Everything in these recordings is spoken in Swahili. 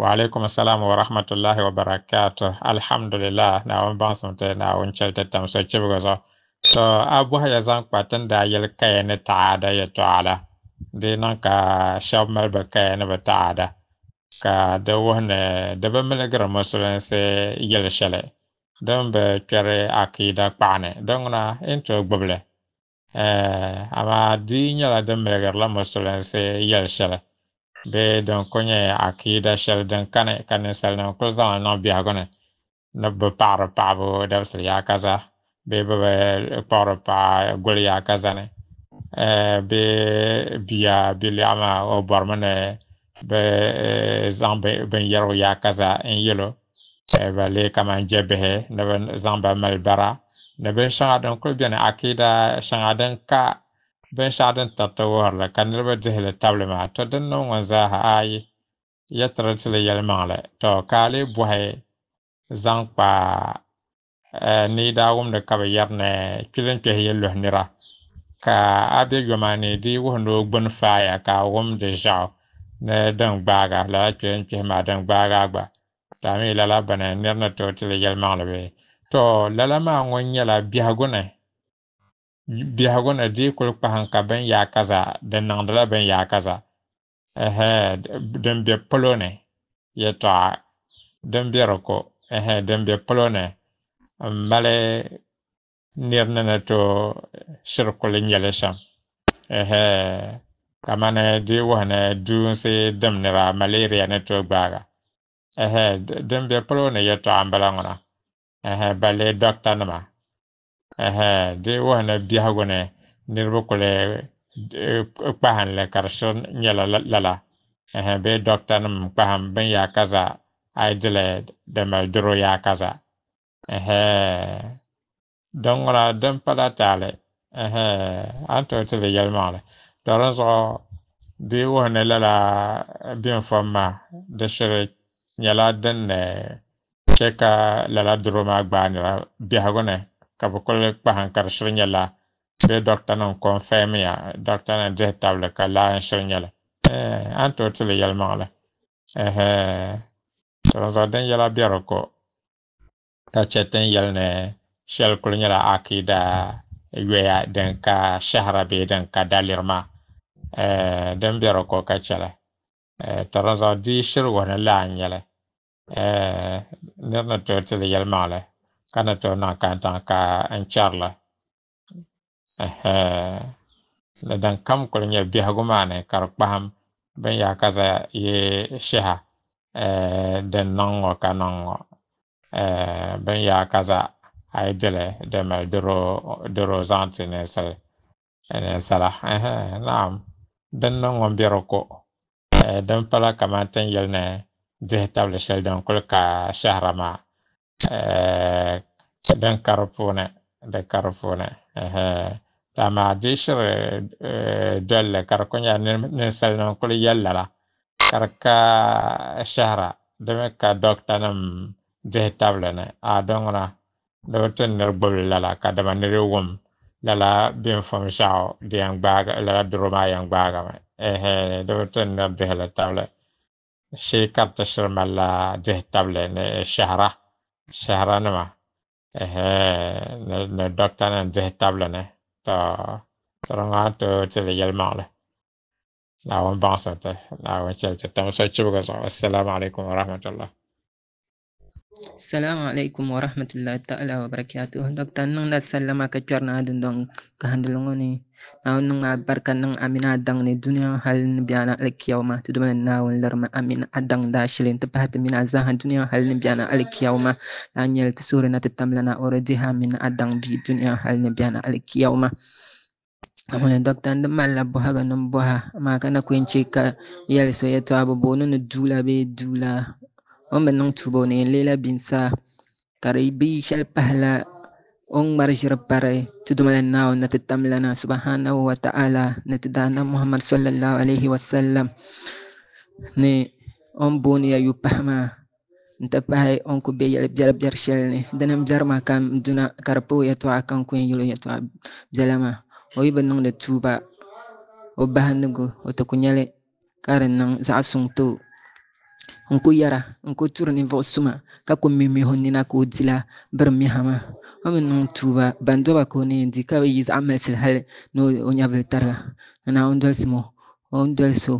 Waalaikum salam wa rahmatullahi wa barakatuh. Alhamdulillah na wan ban sum te na wan chel te tam so chib go so. So abu ya zan kwatin da yel kaya ni taada ya taala. De nan ka shab mal ba kaya ni ba taada. Ka da wahne da ba miligar musulun se yel shale. Don ba kyare akida kpaane. Don na into gbuble. Eh, ama di nyala da miligar la musulun se yel shale. bee din ku nyɛ akiida shɛli din kani ka ninsalinima kuli zaŋli niŋ biɛhigu ni ni bɛ paɣiri paɣibu dabisiri yaakaza bee bɛ bi kpahiri paɣa guli yaakaza ni bee bia e, bilɛɣu maa o bɔrimi ni bɛ e, zaŋ binyɛrigu yaakaza n-yɛlo e, ba lee kamani jɛbihi ni bɛ zaŋ ba mali bara ni binshɛŋa din kuli beni akiida shɛŋa din ka ben shaadan tarta warla kanilba zihila tablima to din nunga zaha aayi yatra tila yalimaala to kaali buhay zangpa nida wumda kaba yarne kilin kihiyin luh nira ka abi ah, gwamani di wuhndu gbun faya ka wumda jaw na dung baga la kilin kihima dung baga agba tami lala bana nirna to tila yalimaala be to lala maa ngwa nyala biha gunay biɛhigu na dii kuli kpahinka bin yaa kaza din niŋdila bin yaa kaza din be polo ni yɛtɔɣa din be di ko din be polo ni mali niri ni ni to shiri kuli nyɛli shɛm kamani dii wuhini duunsi dim nira malaria ni to gbaaga din be polo ni yɛtɔɣa n bala ŋuna bali dokta nima Ehe, di wuhina biɛhigu ni niriba kuli eh, kpahinli ka di shiri nyɛla lala ehe bee dɔkta nim kpahan bin yaa kaza a yi dili di mali duro yaa kaza ehe din ŋuna din pala la taali ehe a ni tooi tili yɛlimaŋli to di zuɣu di wuhini lala binfɔm maa di shiri nyɛla din ni chɛ ka lala duro maa gbaanira biɛhigu ni ka bɛ kuli kpahi karisiri nyɛ la ti dɔkta nima kɔnfɛmiya dɔkta nima dihi tabili ka laa nsiri nyɛ la ɛɛ eh, an t'o tili yɛlimaŋ la ɛhɛɛ tɔnzɔn den yɛla biɛri kɔ ka chɛ ti n yɛli ni shɛli kuli nyɛla akida yɔya din ka shahara bee din ka dalirima ɛɛ din biɛri kɔ ka chɛ la ɛɛ tɔnzɔn di shiri wani laa n nyɛ la ɛɛ nirina t'o tili yɛlimaŋ la. kana to na kan ta ka an charla eh na dan kam ko nya bi ha goma ne kar paham ben ya kaza ye sheha eh den nongo kanongo eh ben ya kaza ay dele de ma doro doro zanti ne sal ne sala ah. eh naam den nongo biro ko eh den pala kamatan yelne je tabla shel dan kulka shahrama den karo puuni di kari puuni damaa dii shiri dolli ka di ku nyɛ ninsalinima kuli yɛllara ka di ka shahara dimi ka dɔktanima dihi tabili ni a dɔŋna di bi ti niri gbubili lala ka dima niri wum lala binfum ʒɛɣu di yɛn gbaagi lala duro maa yɛn gbaagimi di bi ti niri dihili tabili shee ka bi ti shiri malila dihi tabili ni shahara shahara ma ne docteur na zeh table ne to tronga to chele yelma le la on bansa te la on chele tam so chugo so assalamu alaikum Assalamu alaikum wa rahmatullahi ta'ala wa barakatuh. Dr. nung nasalama ka char na adun dong kahandalong ni naon nung abarkan nung amina adang ni dunia hal ni biyana alikiyaw ma tuduman na naon larma amina adang da shilin tapahat amina azahan dunia hal ni biyana alikiyaw ma na tisuri na titamla na oredi ha amina adang bi dunia hal ni biyana alikiyaw ma. amana dokta ndi malla boha ga nan boha ma kana kwenche ka yali so yeto abobonu ni dula be dula on ɓe noon tubone lela binsa kara shal shɛli pahila o ŋmari ʒiri pari ti dumala naawun na ti subhanahu wa ta'ala ni muhammad sallallahu alaihi wasallam ni Om booni ya yu pahi maa n ti pahi on ku be ni kam duna karpo di akan o yɛtɔɣa ka n ku yɛn yɛli o yɛtɔɣa biɛla maa o yi karen nang tuuba o nku yara nku turi ninvuɣu suma ka ku mi mi o nina ka o dila biri miha maa o mini niŋ tuuba doba ka o neen di ka yi zaɣ hali ni o nyɛbili tariga naa o dolisi o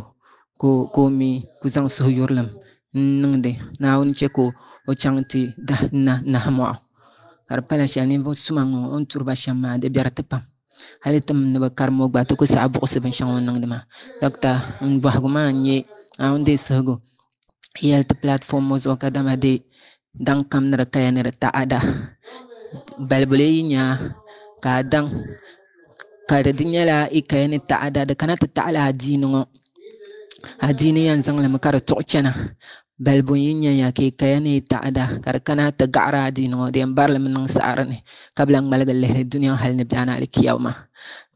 ka o mi ku zaŋ suhu yurilim n niŋdi naawuni chɛ ka o chaŋ ti nahi moɣu ka di pala shɛli ninvuɣu suma ŋɔ o ni turiba shɛm maa di biɛri ti pam hali tim ni bi karim o gba ti ku saɣa buɣusi binshɛŋa o niŋdi maa n bɔhagu maa n nyɛ naawuni yelti platform ŋo zuɣu ka de dang kam nara kaya ni di taada nya ka dang ka di nyɛla i kaya ni taada di kana ti taɣala adiini ŋo adiini yɛn zaŋlimi ka di tuɣu chɛna balibu yi nyɛnya ka i kaya ni ta ka di kana ti gaɣari adiini ŋo di yɛn barilimi ni ka bi lahi ŋmaligi dunia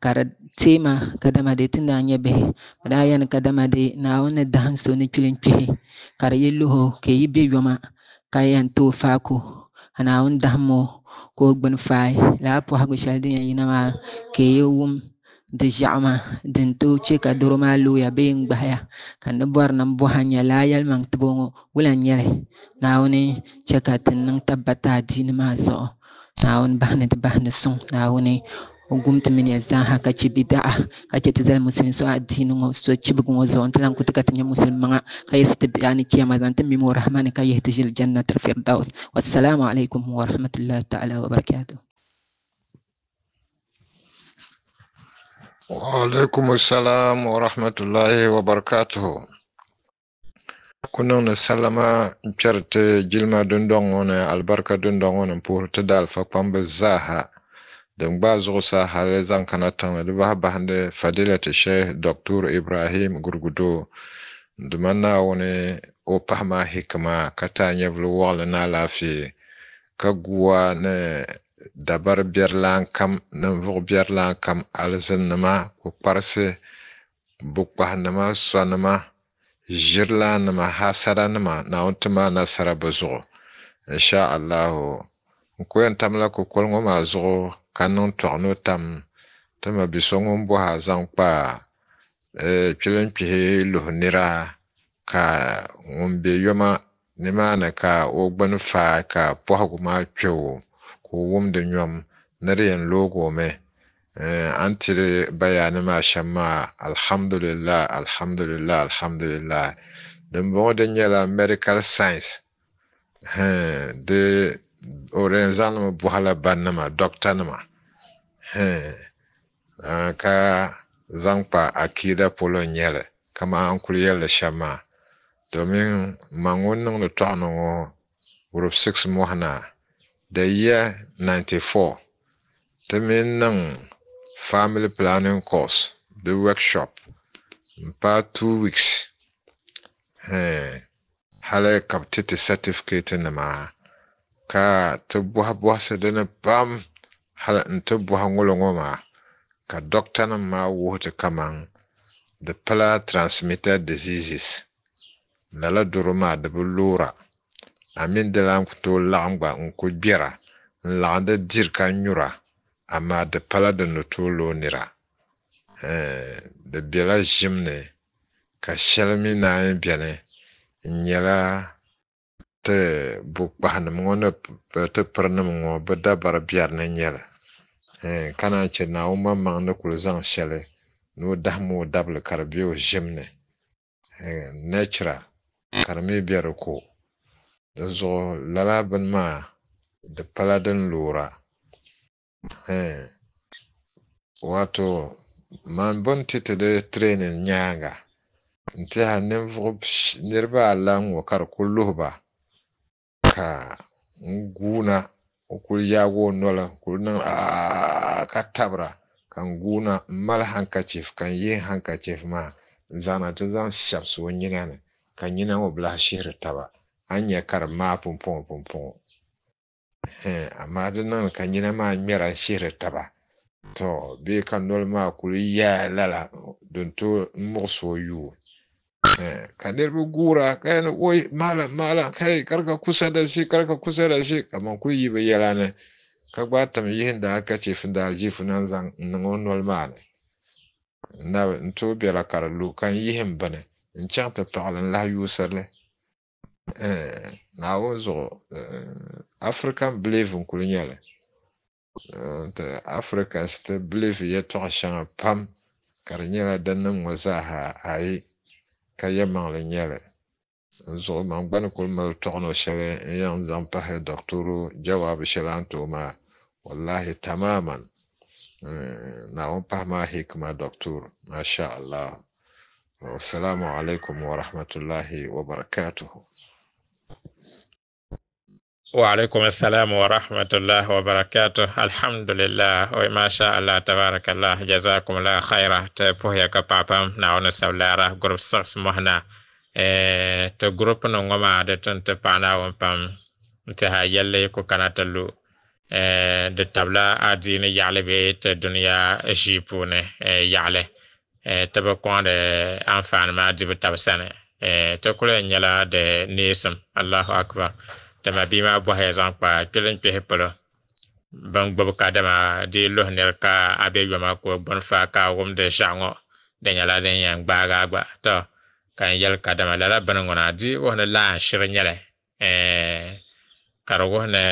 ka di teema ka dama dee ti naan nyɛ bihi bi daa yɛli ka dama dee naawuni daham so ni kpilin kpihi ka di yi ka yi bɛ yoma ka yɛn too ana ka naawuni daham o ka o gbuni faai laa pɔhigu shɛli din yɛn yina maa ka yi wum di ʒiɛɣu din tooi ka doro maa looya bee n gbaya ka ni bɔri nan n bɔha n nyɛ laa yɛlimaŋ tibo ŋɔ wula n nyɛli naawuni chɛ ka ti niŋ tabbata adiini maa zuɣu naawuni bahini di bahini suŋ naawuni ogumtumini ezaha kaci bida'a kaci tizal muslim so addini ŋo so cibigu ŋo zo ntilan kuti ka tinyɛ muslim maŋa ka yesi ti bi'ani kiyama zan ti mimi rahmani ka yehi ti ʒili jannatul firdaus wassalamu alaikum wa rahmatullahi ta'ala wa barakatuh وعليكم السلام ورحمة الله وبركاته kunan na salama ncɛri ti jilima dundɔŋ ŋo ni albarika dundɔŋ ŋo ni puhi ti daalifa kpamba zaaha Den ba zuɣu sa hali zaŋ kana tiŋli ba bahi bahindi fadilati sheikh doktor ibrahim gurgudo duma naawuni o pahi maa hikima ka taa nyɛvili wɔɣili ni alaafee ka guwa ni dabari lan kam ninvuɣu biɛrilana kam alizinnima kpukparisi bukpahinima sonima ʒirilaanima haasaranima naawuni ti maa nasara bɛ zuɣu insha allahu n ku yɛn tamla kukoli ŋɔ ma zuɣu ka niŋ tɔɣino tam ti ma so ŋun bɔha zaŋ kpa kpilin e, kpihi luhi nira ka ŋun bɛ yoma nimaani ka o gbuni faai ka pɔhigu maa kpɛ o ka o wumdi nyom ni di yɛn loogi o e, mi a ni tiri bayaɣati maa shɛm maa alihamudulila alihamudulila alihamudulila din bɔŋɔ dini nyɛla mɛdikal orenza nima bɔhalaba nima dɔkta nima ka zaŋ kpa akiida polo n nyɛli kamaa n kuli yɛlli shɛm maa domin ma ŋun niŋdi tɔɣani ŋɔ group 6 mɔhina da yiya 94 ti mi niŋ family planning course di workshop n paai 2 weeks hali ka bi ti ti certificate nima ka ti bɔhi bɔhisi dini pam hali n ti bɔhi ŋɔlo ka dɔkta nim maa wuhi ti pala transmitted diseases Nala duro maa di bi loora amin di lan ku tooi laɣim gba n ku ka nyura amaa di pala di ni tooi loo nira eh, di biɛla ʒim ni ka shɛli mi naan biɛni ti bukpahinim ŋɔ ni ti pirinim ŋɔ bɛ dabari biɛri ni n-nyɛ li ka naan che naawuni maŋ ni kuli zaŋ shɛli ni o dahim o dabili ka di be o ʒim ni natural ka di mi be di ko di zuɣu lala bini maa di pala din loora wato man bɛ ni ti ti di tireenin nyaaŋa n-tɛha niriba alahi ŋɔ ka di ku luhi ba ka nguna kuri yago nola kuri nan ka tabra kan guna mal handkerchief kan yi handkerchief ma zana ti zan shɛbisi o nyina ni kan nyina nan wabla shihiri taba an ni nyɛ ka di pumpon pumpɔŋɔ pumpɔŋɔ amma di niŋdi ka nyina maa ŋmɛra shihiri taba to bee kan noli maa kuli ya lala don to muɣisi o Eh, ka ɗirɓi gura kai na oi malam malam kai karka kusa da shi karka kusa da shi kamar ku yi bayyana ne ka gbata mai yihin da aka ce fin da aljifu nan zan ngonwal ne na to bela karallu kan yihin ne in can ta fa'alan la yusar ne eh, na wani zo eh, african believe kuli kulnyale ta africa ta believe ya to shan pam karnyala dan nan wazaha ayi ka yɛlimaŋli n nyɛli n maŋ gbani kuli mali tɔɣino shɛli n yɛn zaŋ pahi doktoro jawaabu shɛli a ni too maa wallahi tamaman eh, naawuni pahi maa hikima doktor masha allah wasalamu alaikum warahmatullahi wabarakatuhu وعليكم السلام ورحمة الله وبركاته الحمد لله وما شاء الله تبارك الله جزاكم الله خيرا تبوه يكا بابا نعون سولارا غروب سخص مهنا إيه، تغروب نغما دتن تبانا ومبام تها يلي كو كانا تلو إيه، دتبلا عدين يالي بيت دنيا جيبون يالي إيه، تبقون دي انفان ما دي بتبسان تقول نيلا دي نيسم الله أكبر dama bia maa bɔhaya zaŋ kpa kpɛli n kpɛhi polo ban gbubi ka dama di luhi niri ka a bɛ yoma ka o gbuni faa ka a wumdi ʒiɛɣu ŋɔ di nyɛla din yɛn gbaaga gba to ka n yɛli ka dama lala bini ŋɔ di wuhi ni laan shiri nyɛli ka di wuhi ni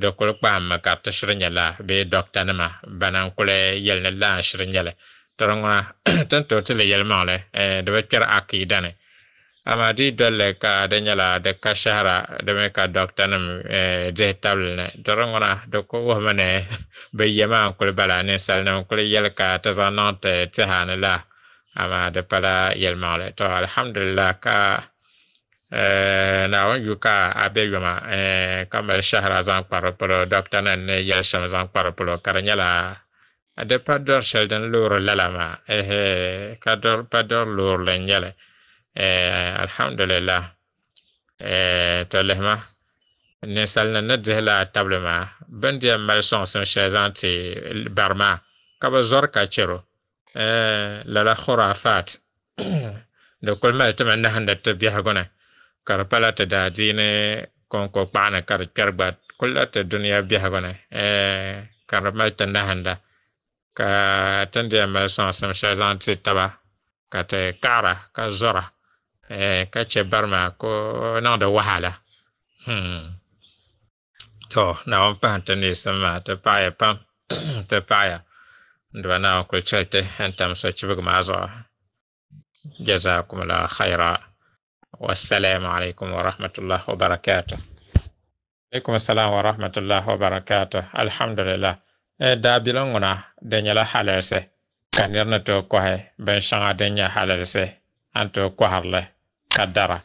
di kuli kpahammi ka ti shiri nyɛla bee dɔkta nima bana n kuli yɛli ni laan shiri nyɛli tiri ŋɔna tin tooi tili yɛlimaŋli di bi kpɛri akiida ni amati dolle ka denyala de kashara de me ka doktanam de eh, table dorongona de ko wamane be yema ko bala ne salna ko yel ka tazanante eh, tehana la ama de pala yel male to alhamdulillah ka eh, na won yu ka abe yoma kamal shahra zan paro paro doktanan ne yel sham zan paro paro karanyala de pador sheldon lor lalama eh ka dor pador lor lenyale alhamdulillah to lihima ninsalinima ni dihila tabili maa bindiya mali sɔŋsim shɛli zaŋ ti bari maa ka bi zɔri ka chɛro lala khurafat di kuli mali timi nahandi ti biɛhigu ni ka di pala ti daa diini konko kpaɣani ka di kpɛri gba kula ti duniya biɛhigu ni ka di mali ti nahinda ka tindiya mali sɔŋsim shɛli zaŋ ti taba ka ti kaɣara ka zɔra Eh, ka ce barma ko nan da wahala hmm. to na wan pahanta ne sama ta paya pam ta paya da na wan kulcel te an tam so ci bug mazo jazakum la khaira wassalamu alaikum wa rahmatullah wa barakatuh alaikum assalam wa rahmatullah wa barakatuh alhamdulillah e da bilan ngona da nyala halarse kanir na to kohe ban shanga da nya halarse an to koharle kadara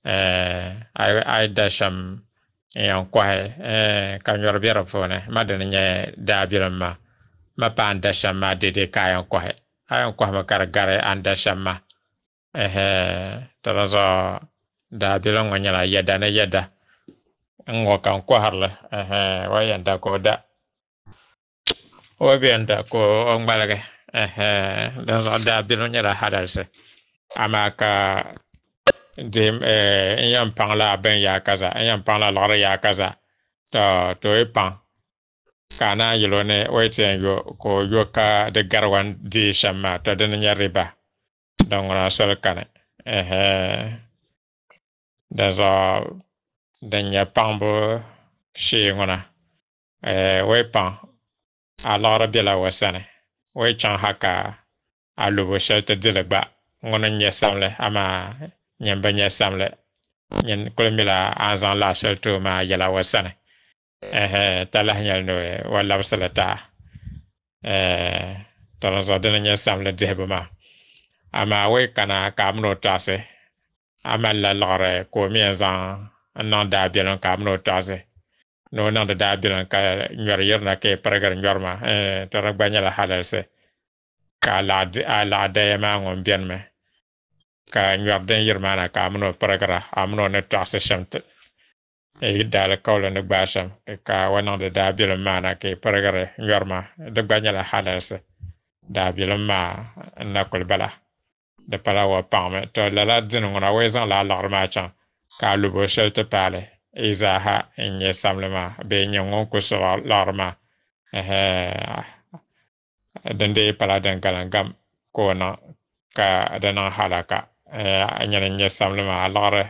eh, a dasham da shɛm yan eh, kɔhi eh, ka nyɔri be di puuni ma dini nyɛ daabilim ma ma pa dasham ma dede ka a yan kɔhi a yan ma kar gare an dasham ma ti di zuɣu daabilim ŋɔ nyɛla yɛda na yɛda n ŋɔ ka n kɔhiri li wa yanda ko da wa bi yɛn da ka o ŋmaligi din zuɣu daabilim nyɛla hadalisi ka dihim eh, n yɛn paŋ la bin yaa kaza n yɛn paŋ la liɣiri yaa kaza to to e yi paŋ ka a naan yɛlo o yi tiɛn yo ka o yo ka di gari wan dii shɛm maa to dini nyɛ riba din ŋuna soli kani di zuɣu din nyɛ paŋbu shee ŋuna ɛɛ o yi eh, paŋ a liɣiri bela o sani o yi chaŋ ha ka a lobo shɛli ti dili gba ŋuni n nyɛ samli ama. nyɛn bɛ nyɛ samli nyɛn kuli mila anzaŋ laɣashili too maa yɛla wa sani ta lahi nyɛli ni e. wa labisi li e taa eh, tɔrin zuɣu dini nyɛ samli dihibu maa amaa wei kana ka a mini o eh, a malila liɣiri ka o mi zaŋ n niŋ daabilim ka a mini o tɔɣasi ni o niŋdi daabilim ka nyɔri yirina ka yi pirigiri nyɔri maa tɔrin gba nyɛla halalisi ka a laɣadaya maa ŋun biɛni mi ka ŋmɛri din yiri maa na ka amino pirigiri amino ni tɔɣisi shɛm yi daali kawli ni gbaa shɛm ka wa niŋdi daabilim maa na ka yi pirigiri ŋmɛri maa di gba na kuli bala di pala wa paɣami to lala dini ŋuna na wai zaŋla a liɣiri ka a lubo shɛli ti paali yi e zaaha n e nyɛ samli maa ku suɣi liɣiri maa din dee pala din galim gam ka ka di halaka Eh, a nyɛla n nyɛ sabili maa a liɣiri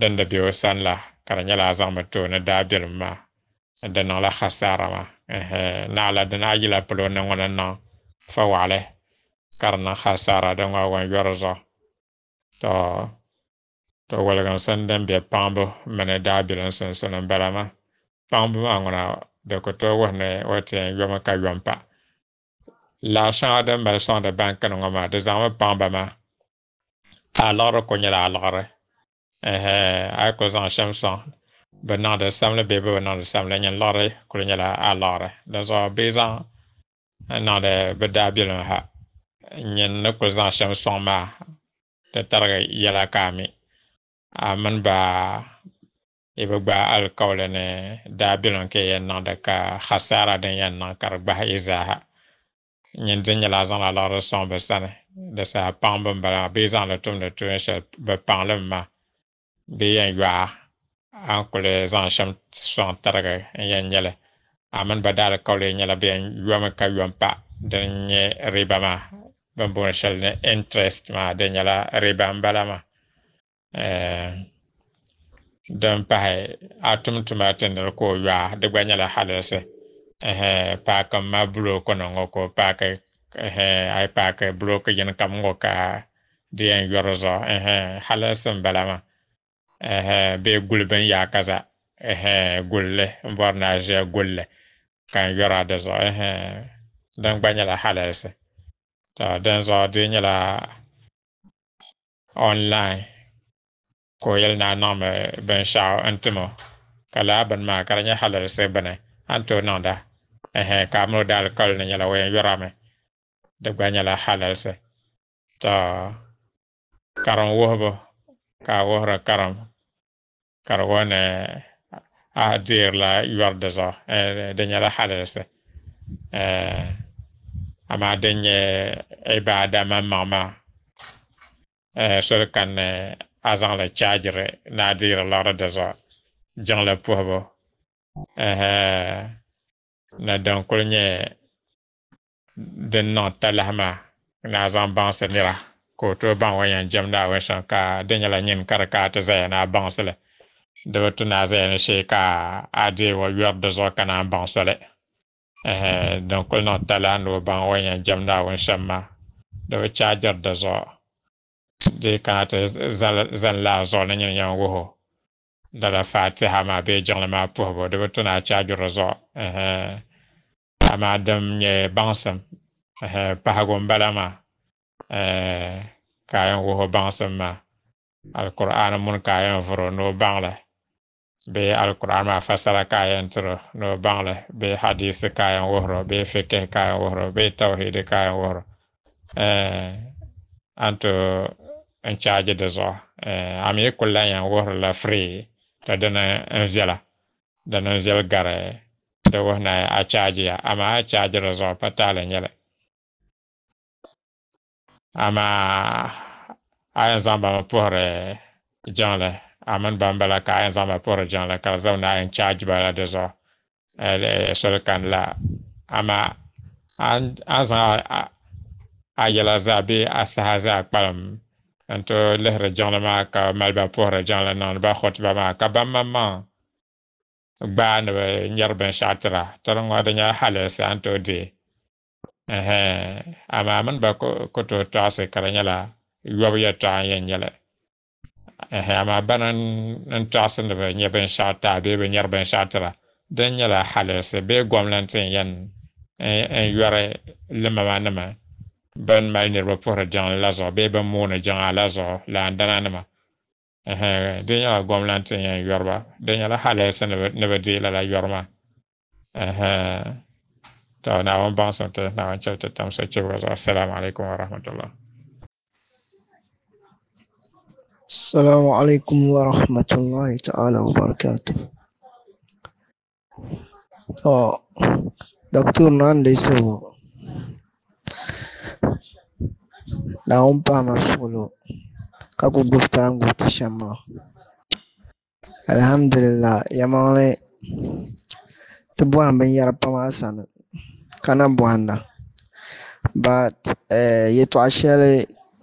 din di bɛ o sani la ka di nyɛla a zaŋ zaŋmi tooni daabilim maa di niŋla hasara maa eh, eh, naɣala di naa yila polo ni ŋuni niŋ fa waɣali ka di niŋ hasara di ŋɔ wan yɔri zuɣu to to waliginsim din bɛ paɣambu mini daabilim sunsuuni n bala maa paɣambu maa ŋuna di ku tooi wuhi ni o tiɛn yomi ka yom pa laɣa shɛŋa din mali sɔŋdi banki ni ŋɔ maa di zaŋmi paɣamba maa alors qu'on y a alors eh à cause en chemin ça benan de semble bébé benan de semble n'y a alors qu'on y a alors dans un bizan nan de beda bilan ha n'y a ne cause en chemin son ma de targa y a la kami a man ba i bɛ gba alkawul ne daabilon ke yɛn nan da ka hasara ne yɛn nan kar gba izaha nyindi nyɛla zaŋla liɣiri sɔŋ bɛ sani di saa paŋbu m-bala bee zaŋli tumdi tuun shɛli bɛ paŋli m ma bee yɛn yɔa a ni kuli zaŋ shɛm sɔŋ tirigi n-yɛn nyɛ li amin bɛ daali kauli nyɛla bɛ yɛn yɔmi ka yɔm pa din nyɛ riba maa bɛ ni booni shɛli ni interest maa di nyɛla riba m-bala maa din pahi a tumtuma tindili ka o yɔa di gba nyɛla halisi paaka ma bulo kono ngo ko paaka ay paaka bulo ko yen kam ngo ka ya diyan yorozo hala sun balama be gulben ya kaza gulle borna je gulle kan yora da zo dị gbanyala hala se to dan zo dinyala online ko yel na nome ben shaw antimo kala ban ma karanya halal se bane anto nanda ehe dal yorame nyala halal se ta wohbo ka wohra karam kar a dir la e, de nyala halal se e, ama ibada e ma mama kan azan la na dir la rode so jang la pohbo ehe na din kuli nyɛ din niŋ ta ni a zaŋ baŋsi nira ka o tooi baŋ o yɛn jɛmdi a winshɛm ka di nyɛla nyini ka di kaa ti zaya ni a baŋsi li di bi tu ni a zaya ni shee ka a deei wa yɔri di zuɣu ka naan baŋ soli din kuli niŋ ta ni o baŋ o yɛn jɛmdi a winshɛm maa di bi chaajiri di zuɣu dee kana ti zani la zuɣu ni nyini yɛn wuhi o lala fatiha maa bee jiŋli maa puhibu di bi tuna achaajuro zuɣu amaa dim nyɛ baŋsim pahigu n bala maa e, ka a yɛn wuhi baŋsim maa alikur'an muni ka a yɛn vuro ni o baŋli bee alikur'an maa fasara ka a yɛn tiro ni o baŋli bee hadisi ka a yɛn wuhiro bee fikihi ka a yɛn wuhiro bee tawhidi ka a yɛn wuhiro e, an to n chaaji di zuɣu e, a mii ku lan yɛn la free dana dana n viɛli gari ti a a chaaji di zuɣu a ba puhiri jiŋli a mini ka a ba puhiri jiŋli ka di zabi a yɛn chaaji la di zuɣu soli kani la a zaŋ a zaa a saha zaa anto lehre jiŋli maa ka maliba puhiri jiŋli niŋdi ba hotiba maa ka ban mam maa gbaani bi nyɛri binshaɣu tira tiri ŋɔ di nyɛla halinsi anto di amaa ba ku tooi tɔɣisi ka di nyɛla yɔbu yɛtɔɣa n yɛn nyɛli amaa n tɔɣisi ni bi taa bee bi nyɛri binshaɣu tira din nyɛla halinsi bee gɔmnanti n yɛn n yɔri limama ban mali niriba puhiri jiŋli la zuɣu bee ban mooni jiŋa la zuɣu laandananima di nyɛla gɔmnanti yɛn yɔriba di nyɛla halɛsi ni bɛ deei lala yɔri maa to naawuni baŋsim ti naawuni chɛbi ti tam so chibga zuɣu assalamu alaikum wa rahmatullah assalamu alaikum wa rahmatullahi ta'ala wa barakatuh to daktur Naawuni paami suɣulo ka ku gbubi taapooli shɛm maa alihamdulilaa yɛlimaŋli ti bɔhim binyɛra pam a sani ka na bɔhinda but eh, yɛltɔɣa shɛli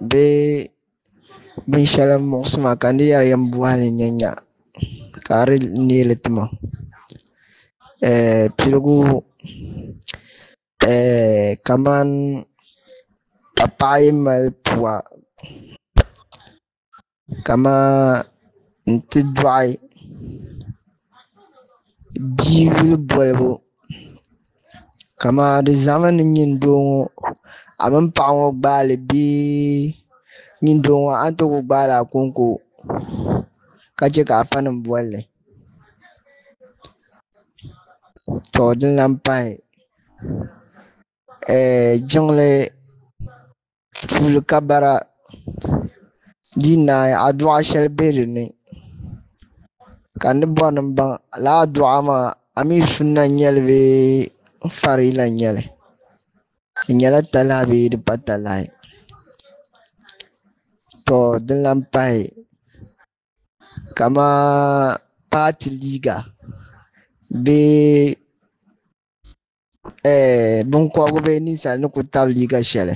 bee binshɛli n muɣisi maa ka n di yɛri yɛn bɔhili nyanya ka neeli tima eh, piligu eh, kaman paɣa kamani n ti dɔɣi bia yili bolibu kamani di ʒɛmi ni nyindoo ŋɔ a mini paɣa ŋɔ gbaali bee nyindoo ŋɔ a ni tooi ku gbaali a konko ka chɛ ka afa nim bolli to di n pahi eh, jiŋli Tuuli ka bara dinaayi aduwa shɛli bɛ dinni ka ni bori n baŋ laa aduwa maa amii sunna n nyɛli bee farilla n nyɛli di nyɛla talahi bee di pa talahi to din lahi pahi kamani paati liiga bee binkobiri bee ninsal ni ku tabi liiga shɛli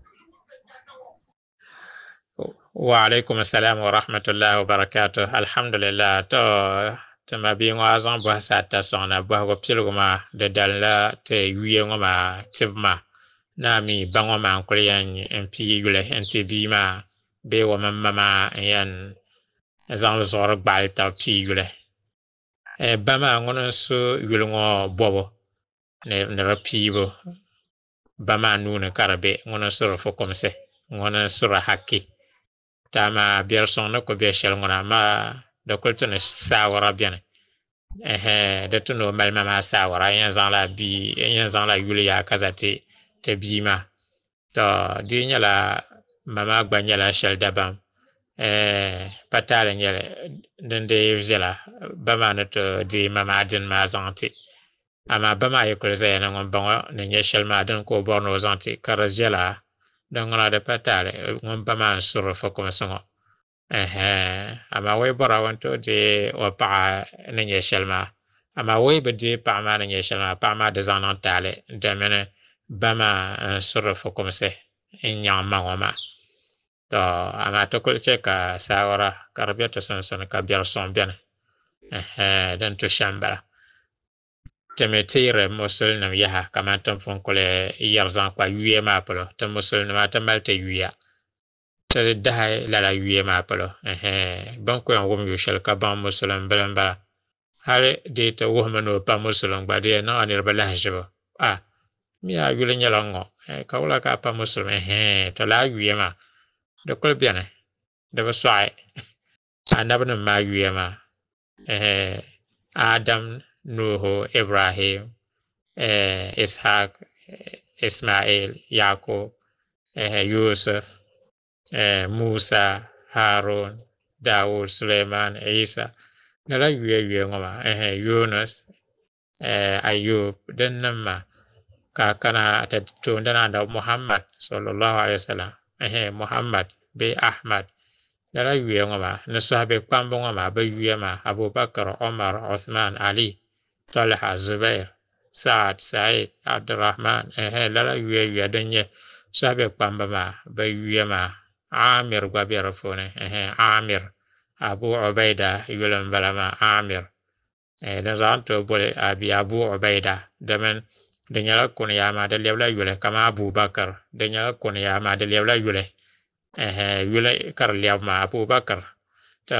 waaleykum salaam wa rahmatullah wa barakatuh alhamdulillah to tema biŋo a zaŋ bɔhi saa ta sɔŋna bɔhigu pilgu maa di dalila ti yuye ŋo maa tibu maa na mi baŋo maa n kuli yɛn n pii yuli n ti bii maa bee wo min ma maa n yɛn zaŋ zuɣuri gbaɣali tabi pii yuli e, ba maa ŋuni n so yuli ŋo bɔbu ni di piibu ba maa nuuni ka di be ŋuni n suri fukumsi ŋuni n suri haki Ta ma berson nou kou bè chèl ngou nan, ma dò kòl tounè sa wara bè nan. Ehe, dè toun nou mal mama sa wara, yon zan la bi, yon zan la yule ya kazate te bi ma. To, di yon la, mama akba nye la chèl dabam. E patal yon yon, dè ndè yon zè la, bama neto di mama adyen ma zanti. Ama bama yon e kòl zè yon, nan yon chèl ma adyen kò bor nou zanti, kare zè la. dinŋɔra da pa taali ŋun ba maa n suri fukumsi ŋɔ bora wei bɔra wuntooi deei o paɣa ni nyɛ shɛli maa amma wei bi deei paɣa maa ni nyɛ shɛli maa paɣa maa di zaŋ niŋ taali domini ba maa n suri fukumsi n nyaŋ ma ŋɔ to amma ti kuli chɛ ka sawara, ka di bɛ ti ka biɛri suŋ biɛni din tu shɛm n bala teme teyre moussel nan yaha, kamantan fon koule yal zankwa, yuye ma apelo, te moussel nan, teme malte yuye, te de daye lala yuye ma apelo, ehe, bankoyan gom yuye, chel kaban mousselan, belan bala, hale, deyte wouman ou pa mousselan, badye nan anil balan jibo, a, mi a yule nye lango, e, ka ou la ka pa mousselan, ehe, te la yuye ma, de kol bien, e. de ve swa e, anab nan ma yuye ma, ehe, adam, Nuhu, Ibrahim, eh, Ishaq, eh, Ismail, Yaqub, eh, Yusuf, eh, Musa, Harun, Dawud, Suleiman, Isa, da ragiyayyen ma, eh, Yunus, eh, Ayub, din nan ma, kakana ta tundana da Muhammad, sallallahu alaihi wasallam, eh, Muhammad, be Ahmad, da ragiyayyen ma, na sahabe kwambon ma, bai ma, Abubakar, Omar, Osman, Ali, طلحة الزبير سعد سعيد عبد الرحمن إيه لا يويا يويا دنيا سابق بامبما بيويا ما عامر غبيرفوني إيه عامر أبو عبيدة يولن بلما عامر إيه نزان توبولي أبي أبو عبيدة دمن دنيا لا كون يا ما دليا ولا يولا كما أبو بكر دنيا لا كون يا ما دليا ولا يولا إيه يولا كار ليا ما أبو بكر تا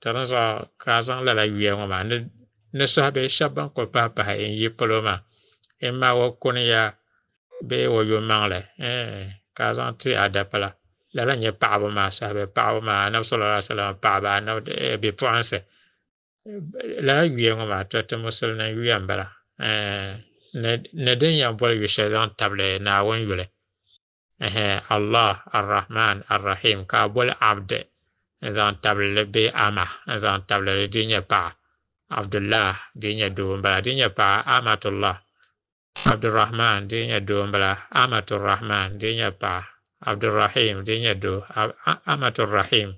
تنزا كازان لا لا يويا ما ne so be shaban ko papa ha en yipoloma e ma wo kuni ya be wo yo mangle eh ka zan ti adapala la la nye paabo ma sa be paabo ma na so la sala paaba na e be pense la la yue ngoma tete musul na yue ambala eh ne den yan bol yu she zan table na won yule eh allah arrahman arrahim ka bol abde e, zan table be ama e, zan table de nye paabo Abdullah dinya Dumbala dinya pa Amatullah. Abdurrahman dinya Amatur-Rahman dinya pa Abdurrahim dinya do rahim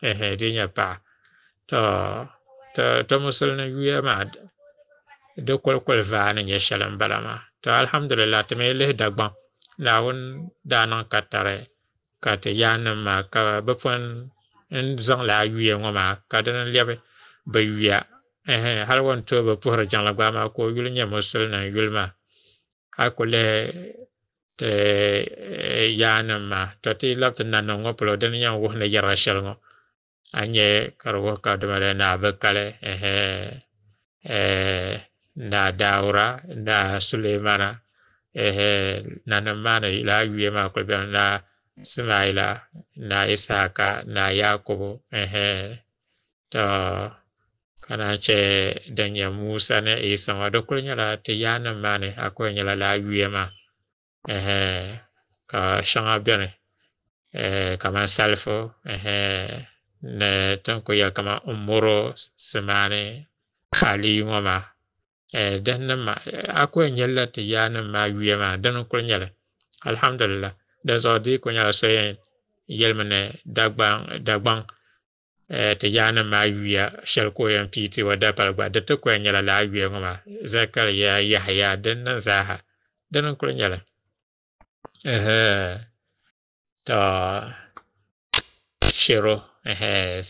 Eh dinya pa. To to to musulni wiya ma do kol kol vaani nya shalam balama. To alhamdulillah le dagba Lawun danan katare. Kate yanam ma ka bapun en zang la wiya ngoma ka di wiya ɛhɛ hali wɔn too bi puhiri jiŋli gbaama ka o yuli nyɛ musulin yuli maa a ku lihi yaani ti yaanim maa to ti labi ti nanim ŋɔ polo dini yɛn wuhi ni yɛrila shɛli ŋɔ a nyɛ ka di wuhi ka dima dali naa bi kali ɛhɛ naa daawura naa suleimana ɛhɛ nanim maa ni laa yuya maa kuli bɛni naa simaila naa isaaka naa yaakubu to kana che danya musa ne isa ma do kulnya la te yana mane akonya la la yema eh ka shanga bene eh kama salfo eh ne tonko ya kama umuro semane khali ngoma eh dan ma e, akonya la te yana ma yema dan kulnya la alhamdulillah da zodi kunya la soyen yelmane dagbang dagbang ti yaani maa yuya shɛli ka yɛn pii ti wa dapaliba di ti ku yɛn nyɛla laa yuya ŋɔ maa zakariya ya din niŋ zaaha din n kuli nyɛla to shiro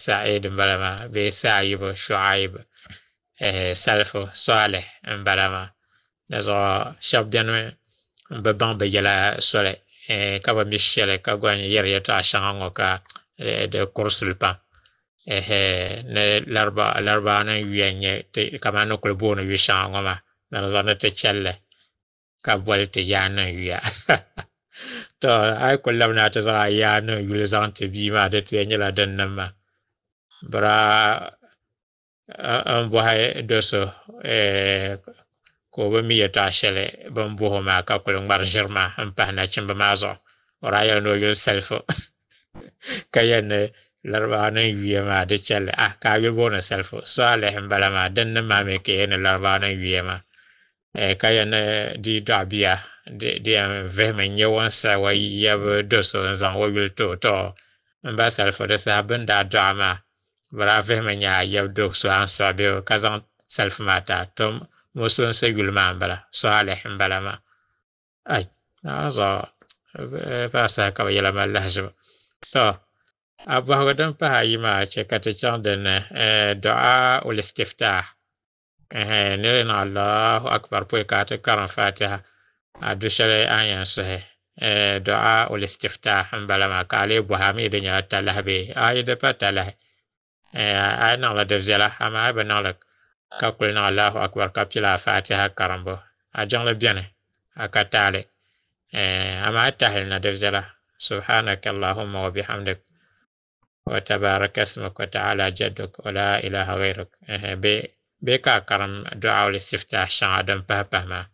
sa'id n bala maa bee sa'ayib shu'aib salfu salih n bala maa na zuɣu shɛba bɛni n bi baŋ bi yɛla soli ka bi mi shɛli ka gɔn yɛri yɛltɔɣa shɛŋa eh, ŋɔ ka di kurisi pam ehe ne larba larba nan yuya nye te kama no kule bono yu shangwa ma na zana te chelle ka bol te ya nan yuya to ai e kullam na ta za ya nan yule zan te bi ma da te nyela dan nan ma bra an bo hay do so eh ko ba mi ya ta shele ban bo ma ka kule ngar jirma an pa na chimba ma zo ora ya no yule selfo kayan larba nan ma de challe ah ka yul bona selfo so ale bala ma den na ma me ke ne larba nan ma e ka ya ne di dabia de de ve me nye won sa wa ya do so zan wa yul to to mba selfo de sa ben da drama bra ve me nya ya do so an sa be ka zan self ta tom mo so se yul ma bala so ale bala ma ai na zo ba sa ka yela ma lahjaba so Abwahgda m-pahi ayi maa chɛ ka ti chaŋ dinni du'a ul istiftah ni di niŋ Allahu akbar pooi ka a ti karim fatiha a du shɛli a yɛn suhi du'a ul istiftah m-bala maa ka a lee bɔhi a mi yi di nyɛla talahibee a yi di pa talahi a yi niŋla di viɛla amaa a bi niŋli ka kuli niŋ Allahu akbar ka pili a fatiha karimbu a jiŋli beni a ka taali amaa tahili na di viɛla subhanaka Allahumma wa bihamdik وتبارك اسمك وتعالى جدك ولا إله غيرك إيه، بيكا كرم دعاء الاستفتاح شان عدم فهما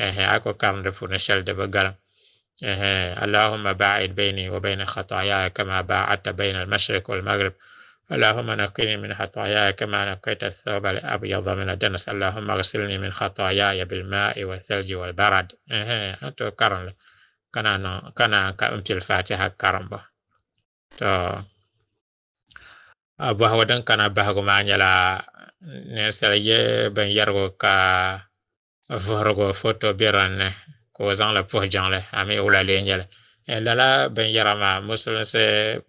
إيه، أكو كرم دفون شل إيه اللهم باعد بيني وبين خطاياي كما باعدت بين المشرق والمغرب اللهم نقيني من خطاياي كما نقيت الثوب الأبيض من الدنس اللهم اغسلني من خطاياي بالماء والثلج والبرد إيه، أنتو كرم كنا كنا كأمتي الفاتحة كرم تو Ah, bahawadan kana bahago ma nyala ne salaye ben yargo ka vorgo photo biranne ko zan la pour jan le ami ou la le nyala e eh, la la ben yarama musul se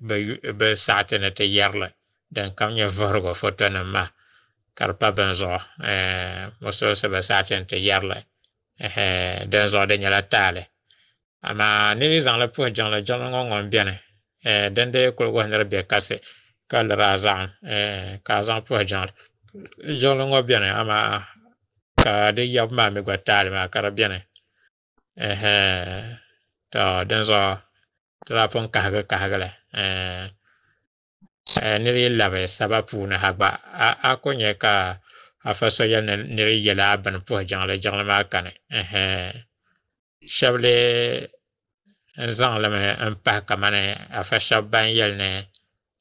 be be satene te yarle dan kam nya vorgo photo na ma kar pa ben zo e eh, musul se be satene te yarle e eh, dan zo de nyala tale ama ni zan la pour jan le jan ngongon bien e dan de ko ko ndar be kasse kalrazan eh, kazan pojan jolongo bene ama ka de yab ma me gwatale ma kara bene eh, eh ta denzo trapon kahaga kahagale eh, eh ne ri labe sababu na haba akonye ka afaso ya ne ri yela ban pojan le jan ma kane eh chable enzan le un pa kamane afasho ban yelne eh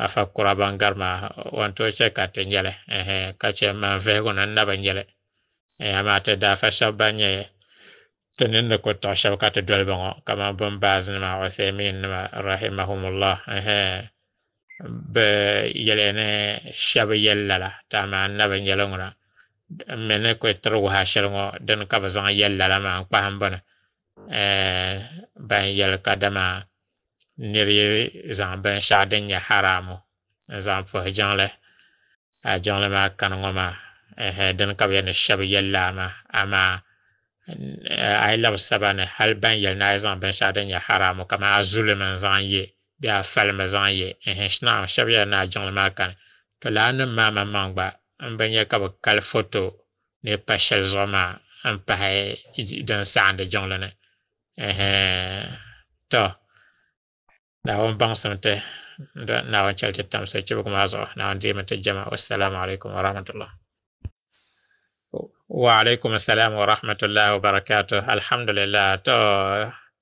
afa kuraba ngarma wanto che kate nyele eh kache ma vego na naba nyele eh amate da fa shabanye tenen ko to shab kate dol bango kama bam baz ma wasaimin rahimahumullah eh be yele ne shab yellala ta ma naba nyele ngora mene ko tro ha shalngo den ka bazan yellala ma kwa hambana eh ban yel kadama niriba zaŋ binshaɣu din nyɛ haramu n-zaŋ pɔhi jiŋli a jiŋli maa kani ŋɔ maa dini ka bɛ yɛli ni shɛba yɛli laa maa amaa a yi labi saba ni hali ban yɛli ni a yi zaŋ binshaɣu din nyɛ haramu kamani a zulimi n-zaŋ ye bee a falimi zaŋ ye naam shɛba yɛli ni a jiŋli maa kani to nim maa maŋ gba n bi nyɛ ka bɛ kali foto ni pa shɛli zuɣu maa n pahi din saɣandi jiŋli ni to naawun baŋsim ti naawun chɛli ti tamsi chibigu maa zuɣu naawun deemi ti jama wassalamu alaikum wa rahmatullah wa alaikum salam wa rahmatullah wa barakatuh alhamdulillah to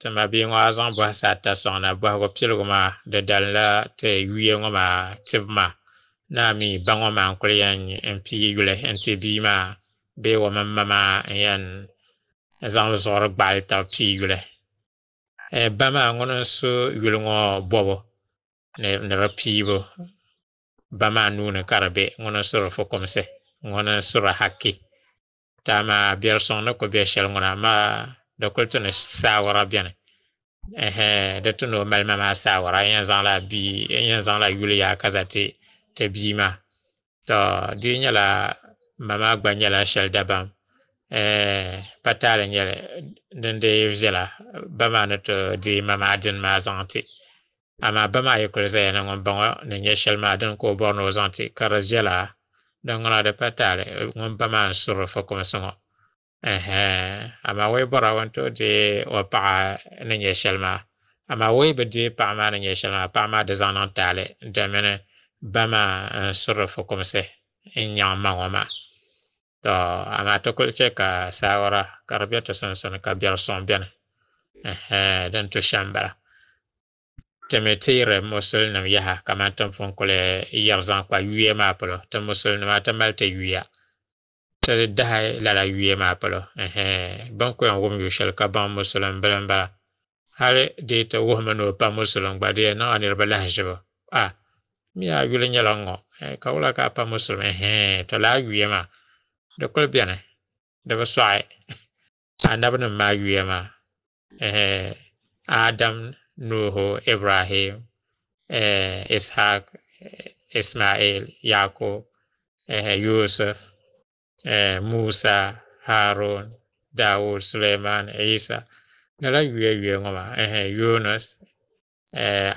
tima bi ngwa a zaŋ sa ta sɔŋ na bɔhigu piligu maa di dalila ti yuya ŋɔ maa tibu maa naa mi ba ŋɔ maa n kuli yɛn n pii yuli n ti bia maa bee wa mamma ma maa n yɛn zaŋ zuɣuri ta pi yule Eh, ba maa ŋuni n so yuli bɔbu ni ni di piibu ba maa nuuni ka di bɛ ŋuni suri fukumsi ŋuni suri haki taa maa biɛri sɔŋ ni ku bɛ shɛli ŋuni amaa di kuli tuni saawara biɛni di tuni o malima maa saawara n yɛn zaŋla bia n yɛn zaŋla yuli yaa ka za ti ti bia maa to di nyɛla mama maa gba nyɛla shɛli dabam Eh, pa taali n nyɛli din dee viɛla ba maa ni ti deei ma maa dini maa zaŋ ti amaa ba maa yi kuli zaya ni ŋun ba ŋɔ ni nyɛ shɛli maa din ka o bɔri ni o zaŋ ti ka di viɛla din ŋuna di pa taali ŋun ba maa n suri fukumsi ŋɔ amaa wei bɔra wan ti o deei o paɣa ni nyɛ shɛli maa amaa wei bi deei paɣa maa ni nyɛ shɛli maa paɣa maa di zaŋ niŋ taali domini ba maa n suri fukumsi n nyaŋ ma ŋɔ eh, e maa To, ama to kolke ka sa ora, karbyan te san san, ka byal son byan. Ehe, den tou shan bala. Te me tire, moussel nan yaha, ka man ton fon kule, yel zankwa, yuye ma apelo. Te moussel nan, ata mal te yuye. Te de daye, lala yuye ma apelo. Ehe, bankoyan woumyo shel, kaban moussel nan belen bala. Hale, dey te woumen nou pa moussel nan, ba dey nan anir be laj jebo. A, mi a yule nye lango. E, ka wou la ka pa moussel nan, ehe, to la yuye ma. di kuli beni di bi sɔɣi anabi nim maa yuya maa adam nuhu ibrahim ishaq ismail yakub yusuf musa harun dawud suleiman isa di la yuya yuya ŋɔ maa yunus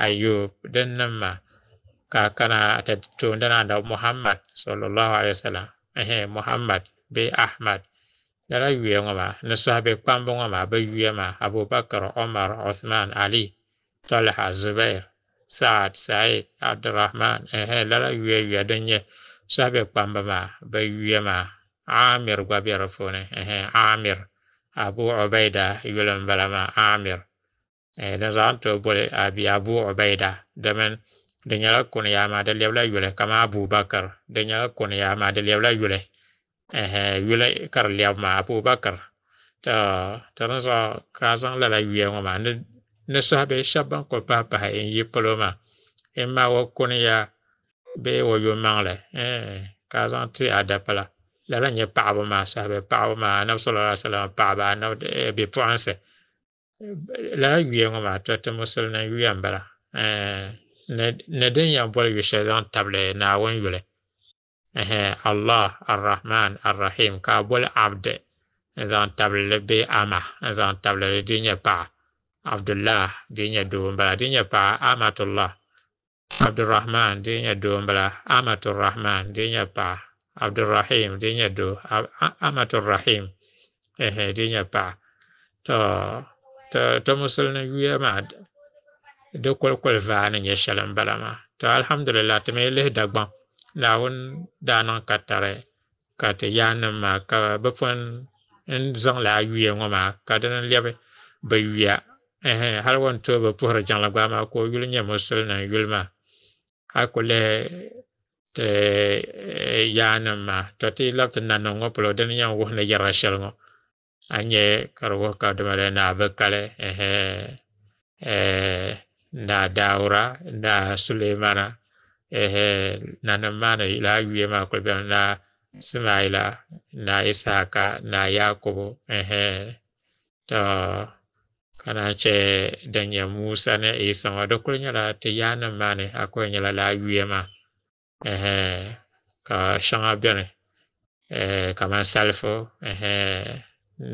ayub din nim maa ka kana ti toondana anabi muhammad sallallahu alaihi wasallam muhammad bɛ ahmad nana wie ŋɔ ma ni sɔhabɛ kpambo ŋɔ ma bɛ wie ma abubakar omar osman ali tɔlha zubɛr saad said abdurahman ɛhɛ lala wie wie din nyɛ sɔhabɛ kpambo ma bɛ wie ma amir gba bɛ di puuni ɛhɛ amir abu obeida yulin bala ma amir ɛhɛ din zaa tɔ boli abi abu obeida domin di nyɛla kuni yaama di lɛbila yuli kama abubakar di nyɛla kuni yaama di lɛbila yuli. E he yule kar liyavman apou bakar. Te tan sa kazan lala yuye waman. Ne sohabe yi chabankol pa pa enye polo man. En ma e wakoun ya beyo yu man le. E, kazan ti adep la. Lala nye pa waman sohabe pa waman. E an ap solora selam pa waman. An ap bi pranse. Lala yuye waman. Tote moussel nan yuye waman. Ne den yambol yuye chalantable na weng yule. الله الرحمن الرحيم كابول عبد زان تبل بي أما زان تبل دينيا با عبد الله دينيا دوم بلا دينيا با أمة الله عبد الرحمن دينيا دوم بلا أمة الرحمن دينيا با عبد الرحيم دينيا دو أمة الرحيم إيه دينيا با تو تو تو مسلم ويا ما دو كل كل فان يشلم بلا ما تو الحمد لله تميله دقبان lawun daa niŋ tari ka ti ya nim maa ka bi pun zaŋla ayuya ŋo ma maa ka dini lɛbi bi yuya hali wani tooi bi puhiri jiŋli ma maa ka o yuli nyɛ musulin yuli maa a ku lihi ti yaa nim maa to ti labi ti nanim ŋɔ polo dini yɛn wuhi ni yɛra shɛli ŋɔ a nyɛ ka di wuhi ka dimali naa bɛ kali eh, naa daawura naa suleimana ehe, na ndio maana ilaagwie makulu bɛm na Ismaila na Isaka na Yakubu ehe, to kana ce dan Musa na Isa ma duk kun yara ta yana mane akwai yara laagwie ma ehe, ka shanga bɛne eh, kama salfo ehe,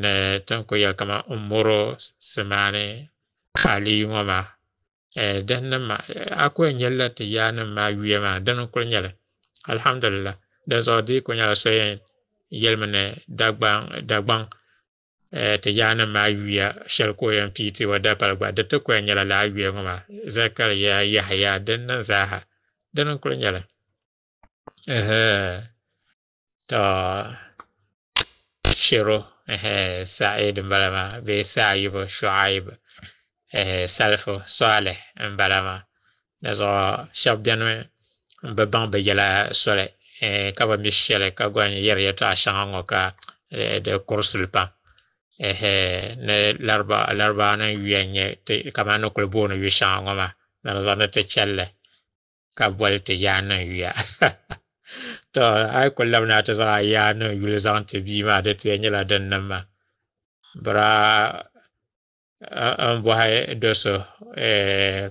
ne tun ku yara kama umuro simane aliyu ma eh den nan ma eh, akwen nyalla ti ya nan ma wiya ma den ko nyala alhamdulillah den zo di ko so yen dagban dagban eh ya nan ma wiya shel ko yan piti wa da palgba da ta ko nyala la wiya ma zakar ya yahya den nan zaha den ko nyala eh ta shiro eh sa'id balama be sa'ib shu'aib Eh, sefo sole en balama nes sebianu be ban be jela sole eh, ka michle ka gw yre ta ka eh, de kosul pa ehe ne larba larba an ynye te kam nokul bu y ma na zone te chelle ka bwelte ya na ya to a e kul la na te za ya na yule zante bi ma de te enye la den na ma bra an bɔhi do so eh,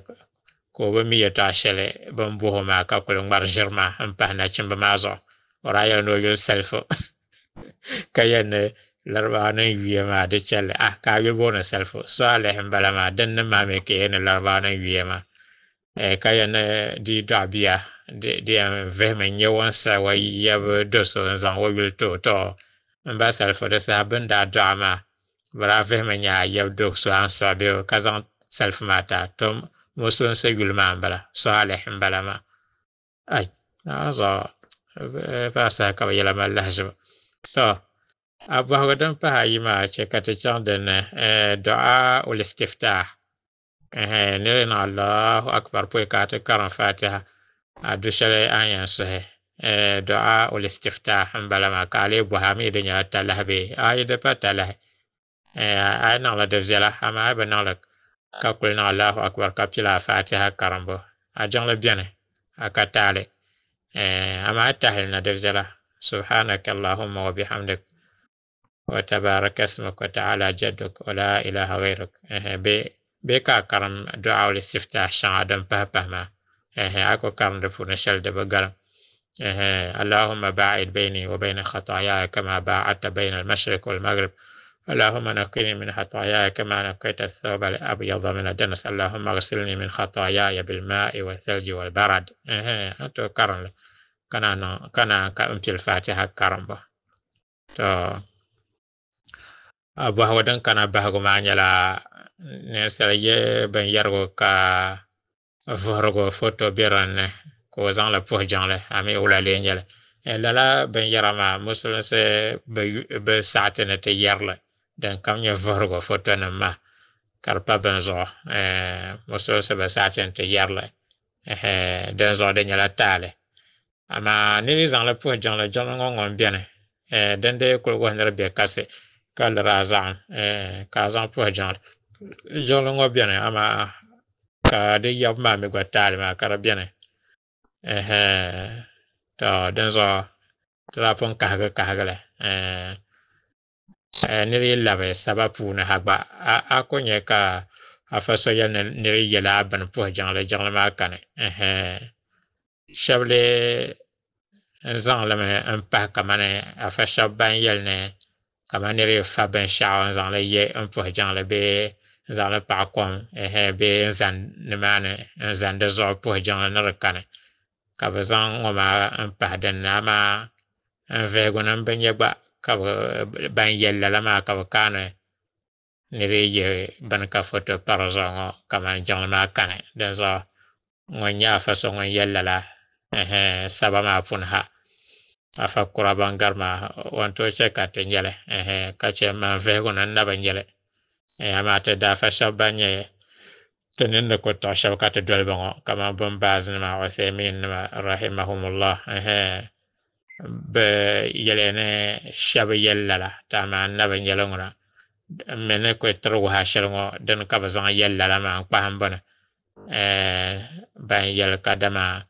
ba mi yɛtɔɣa shɛli ban buhi ma ka kuli ŋmari ʒiri an n pahi ba ma zuɣu o daa yɛli ni o ka yɛn ni laribaa ni yuya ma di chɛlli ah ka yi bonus booni so alihi n bala ma din ni ma mi eh, ka yɛn ni laribaa ni ma ka yɛn ni di dabiya di yɛn vihimi n nyɛ ŋun sahi ya yɛbu do so n zaŋ o yuli too too n ba salifu di saha bin daa bara vihima nyaa yɛbu dog sohan sa bee ka zaŋ salifu maa taa tom musulinsi yuli maa n bala sohalih n bala maa ai zuɣu paasaha ka bi yɛla mali lahaʒibu so a bɔhigu din pahi ayi maa chɛ ka ti chaŋ dinni doa ulistiftah ni ri niŋ allahu akbar pooi ka ti karim fatiha a du shɛli a yɛn suhi doa ulistiftah n bala maa ka a lee bɔhi a mi di nyɛla talahi bee a yi di pa talahi a niŋla di viɛla amaa a bi niŋli ka kuli niŋ allahu akbar ka pila a fatiha karimbu a jiŋli biɛni a ka taali amaa tahali na di viɛla subhanaka allahumma wa bihamdik wa tabaraka ismuk wa ta'ala jadduk wa la ilaha ghayruk bee ka a karim du'a li siftah shɛŋa din pahi pahi maa a ku karim di puuni shɛli di bi galim اللهم باعد بيني وبين خطاياي كما باعدت بين المشرق والمغرب اللهم نقني من خطاياي كما نقيت الثوب الأبيض من الدنس اللهم اغسلني من خطاياي بالماء والثلج والبرد إيه، أنتو كرن كنا كنا كأمت الفاتحة كرم أبو هودن كنا بهغو معنجلا نسل يبن يرغو كا فهرغو فوتو بيران كوزان لفوه جانل أمي أولا لينجل إلا لا بن يرما مسلم سي بساعتنا تيارلي din kam nyɛ vuhurugu foto nim maa ka di pa bini zuɣu eh, musulinsibu saatin ti yɛrili din zuɣu di nyɛla taali amaa niri zaŋli puhi jiŋli jiŋli ŋɔ ŋɔ biɛni eh, din di kuli wahu niri be kasi ka liri a zaɣam eh, ka a zaŋ puhi jiŋli jiŋli ŋɔ biɛni amaa ka di yabu maa mi gba taali maa ka di biɛni to din zuɣu ti daa pun kahigi kahigi li Eh, nere labe saba puna haba a ko nye ka a faso ya nere yela ban pu jangle jangle ma kane eh eh shable en zan lame un pa kamane a fa shab ban yel ne kamane re fa ben sha en zan le ye un pu jangle be en zan le pa kon eh eh be en zan ne mane en zan de zo pu jangle nere kane ka be zan o ma un pa den na ma en ve gonan ben ye ba kab ban yɛlla la maa ka bɛ kaani ni bɛ yihi bini ka foto pari zuɣu ŋɔ kamani jiŋli maa kani din zuɣu ŋun nyɛ afa so ŋun yɛlla la saba maa puni ha afa kura ban gari maa wɔn tooi chɛ ka ti nyɛli ka chɛ man vihigu ni na nyɛli amaa ti da afa shɛba ban nyɛ ti ninni ku tɔɣi shɛba ka ti doli ba ŋɔ kamani bin baazi nima usaimin nima rahimahumullah bɛ yɛlɛni shɛbi yɛli lala daama na bi nyɛli ŋuna mini ku tiri waha shɛli ŋɔ din ka bi zaŋ yɛli lala maa n kpaham bini eh, ban yɛli ka damaa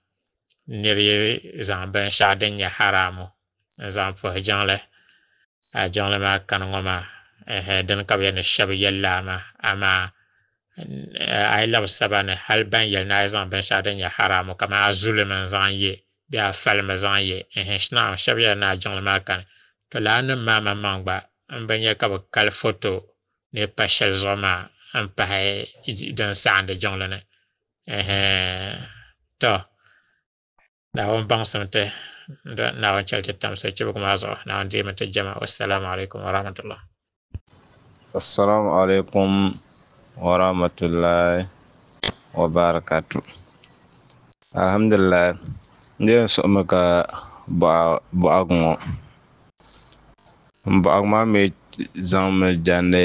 niri zaŋ binshɛɣu din nyɛ haramu n zaŋ puhi a jiŋli maa kani ŋɔ maa eh, din ka bi yɛli ni shɛbi yɛli lala maa eh, saba ni hali ban yɛli ni a yi zaŋ binshɛɣu haramu kamani a zulimi n zaŋ bee a salima zaŋ yɛ n shina shɛba yɛla naajiŋli maa kani to laa nim maa man maŋ gba n bi nyɛ ka bi kali foto ni pa shɛli zuɣu maa n pahi din saɣandi jiŋli ni to naawuni baŋsim ti naawuni chɛli ti tamsi chibigu maa zuɣu naawuni deemi ti jɛma wasalaamu alaikum wa rahmatulah. assalamu alaikum wa rahmatulah wa barakatu Alhamdulilah. N yɛn siɣimi ka boɣali ŋo boɣali maa mii zaŋmi jandi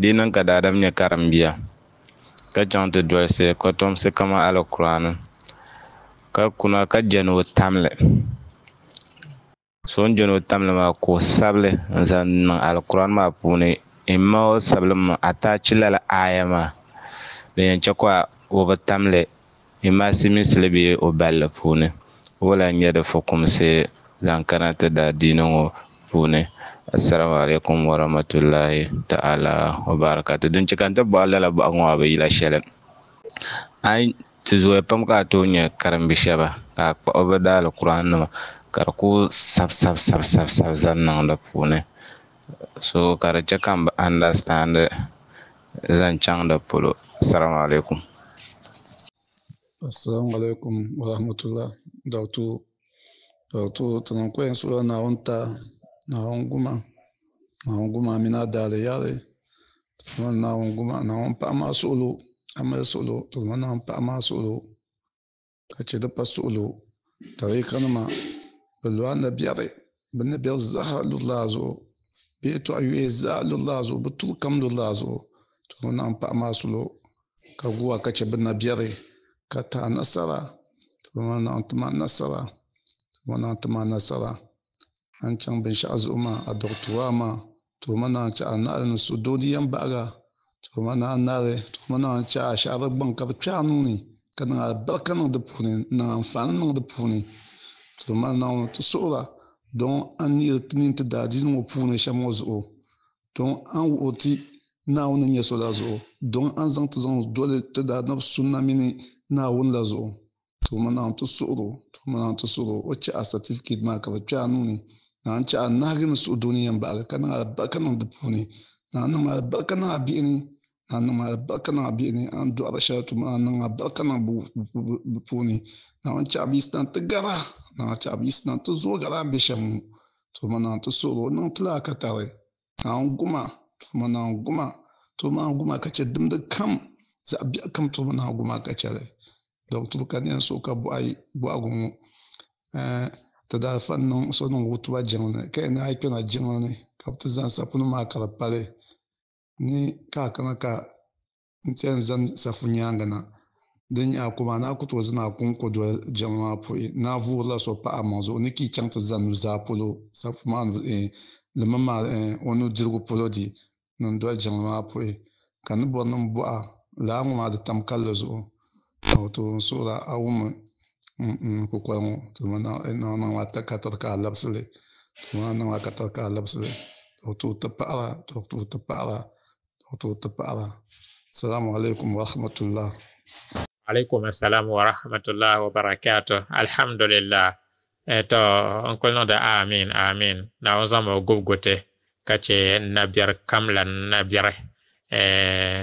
di yi niŋ ka daadam nyɛ karimbiya ka chɛŋ ti dolisi kotomsi kamani kakuna ka kuna ka jɛni o tamli so ni jɛni o tamli maa ka o sabili n zaŋ niŋ puuni n ma o ataachi lala aaya maa din yɛn chɛ ka imasi misili bɛ o balli puuni o n nyɛ di fukumsi zaŋ kana ti da diini ŋɔ puuni assalamu alaikum wa rahmatulahi ta'ala wa barakatu din chikan ti bɔɣa lala bɔɣa ŋɔ a bi yila shɛli a ti zooya pam ka a tooi nyɛ karimbi shɛba ka a kpuɣi bi daali kuran nima ka di ku sabi sabi sabi sabi sabi zaŋ niŋ di puuni so ka di chɛ ka n bi andastandi zaŋ chaŋ di polo assalamu alaikum Assalamu alaikum wa rahmatullah. Dautu, dautu, tanakwe nsura na wanta na onguma, na onguma mina da yale. Tuma na onguma, na onpa ma solo, amma solo, tuma na onpa ama solo. Kache dapa solo, tarika ma belwa na biyare, na biyar zaha lulazo, biyetu ayu eza bi butul kam lulazo. Tuma na onpa ama solo, kaguwa kache na biyare. قطع نصر ثم أنطمع نصر ثم أنطمع نصر an chaŋ binshaɣu zuɣu maa a duɣu tuwaa maa tuhuma naan chɛ a naɣali ni sudoodi yɛn baɣala tuhuma naan nari tuhuma naan chɛ a shahari gbaŋ ka bi kpɛ a don a nini ti daa di ŋo don an wuɣi ti naawuni nyɛ sola zuɣu don a zaŋ ti zaŋ doli ti daa nabi sunna mini naawuni la zuɣu tuma naawuni ti suɣuro tuma naawuni ti suɣuro o chaɣa satifiket maa ka bi kpɛ a nuuni naan chaɣa nahagi ni suɣu duuniya n baɣali ka niŋ alibahi ka niŋ di puuni naan niŋ alibahi ka niŋ a bihi ni naan niŋ alibahi ka niŋ a bihi ni a ni doɣari shɛli tuma naan niŋ alibahi ka niŋ bi puuni naan chaɣa bi sinan ti gara naan chaɣa bi sinan ti zo gara an bɛ shɛm to tuma naawuni ti suɣuro o niŋ tila a katari naan guma tuma naan guma tuma naan guma ka chɛ dimdi kam zaɣ biɛɣu kam tuhubu nahagu maa ka chɛli eh, ka neen ka boɣagu ŋo ti daa fa so niŋ wutuba jiŋli ka yi ni a yi kpɛna ka bi ti zaŋ sapu nim ka di ni ka a ka n tiɛhi zaŋ safu nyaangi na din yaɣa ko maa ni a ku tooi zani a ku n ku ka yi di ka ni laa ŋo maa di tam kalli zuɣu toon suɣura a wumi n kukoli ŋo tuma niŋ niŋ maa ka tiri ka a labisili tuma maa ka tiri ka a labisili tooi ti paɣara tooi ti paɣara tooi ti paɣara salamu aleykum warahmatullah wa rahmatulah wa wabarakatuh alhamdulillah eh, to n kuli niŋdi amin amin naawuni zaŋmi gubi gute ka chɛ nabiɛri kamla nabiɛri eh,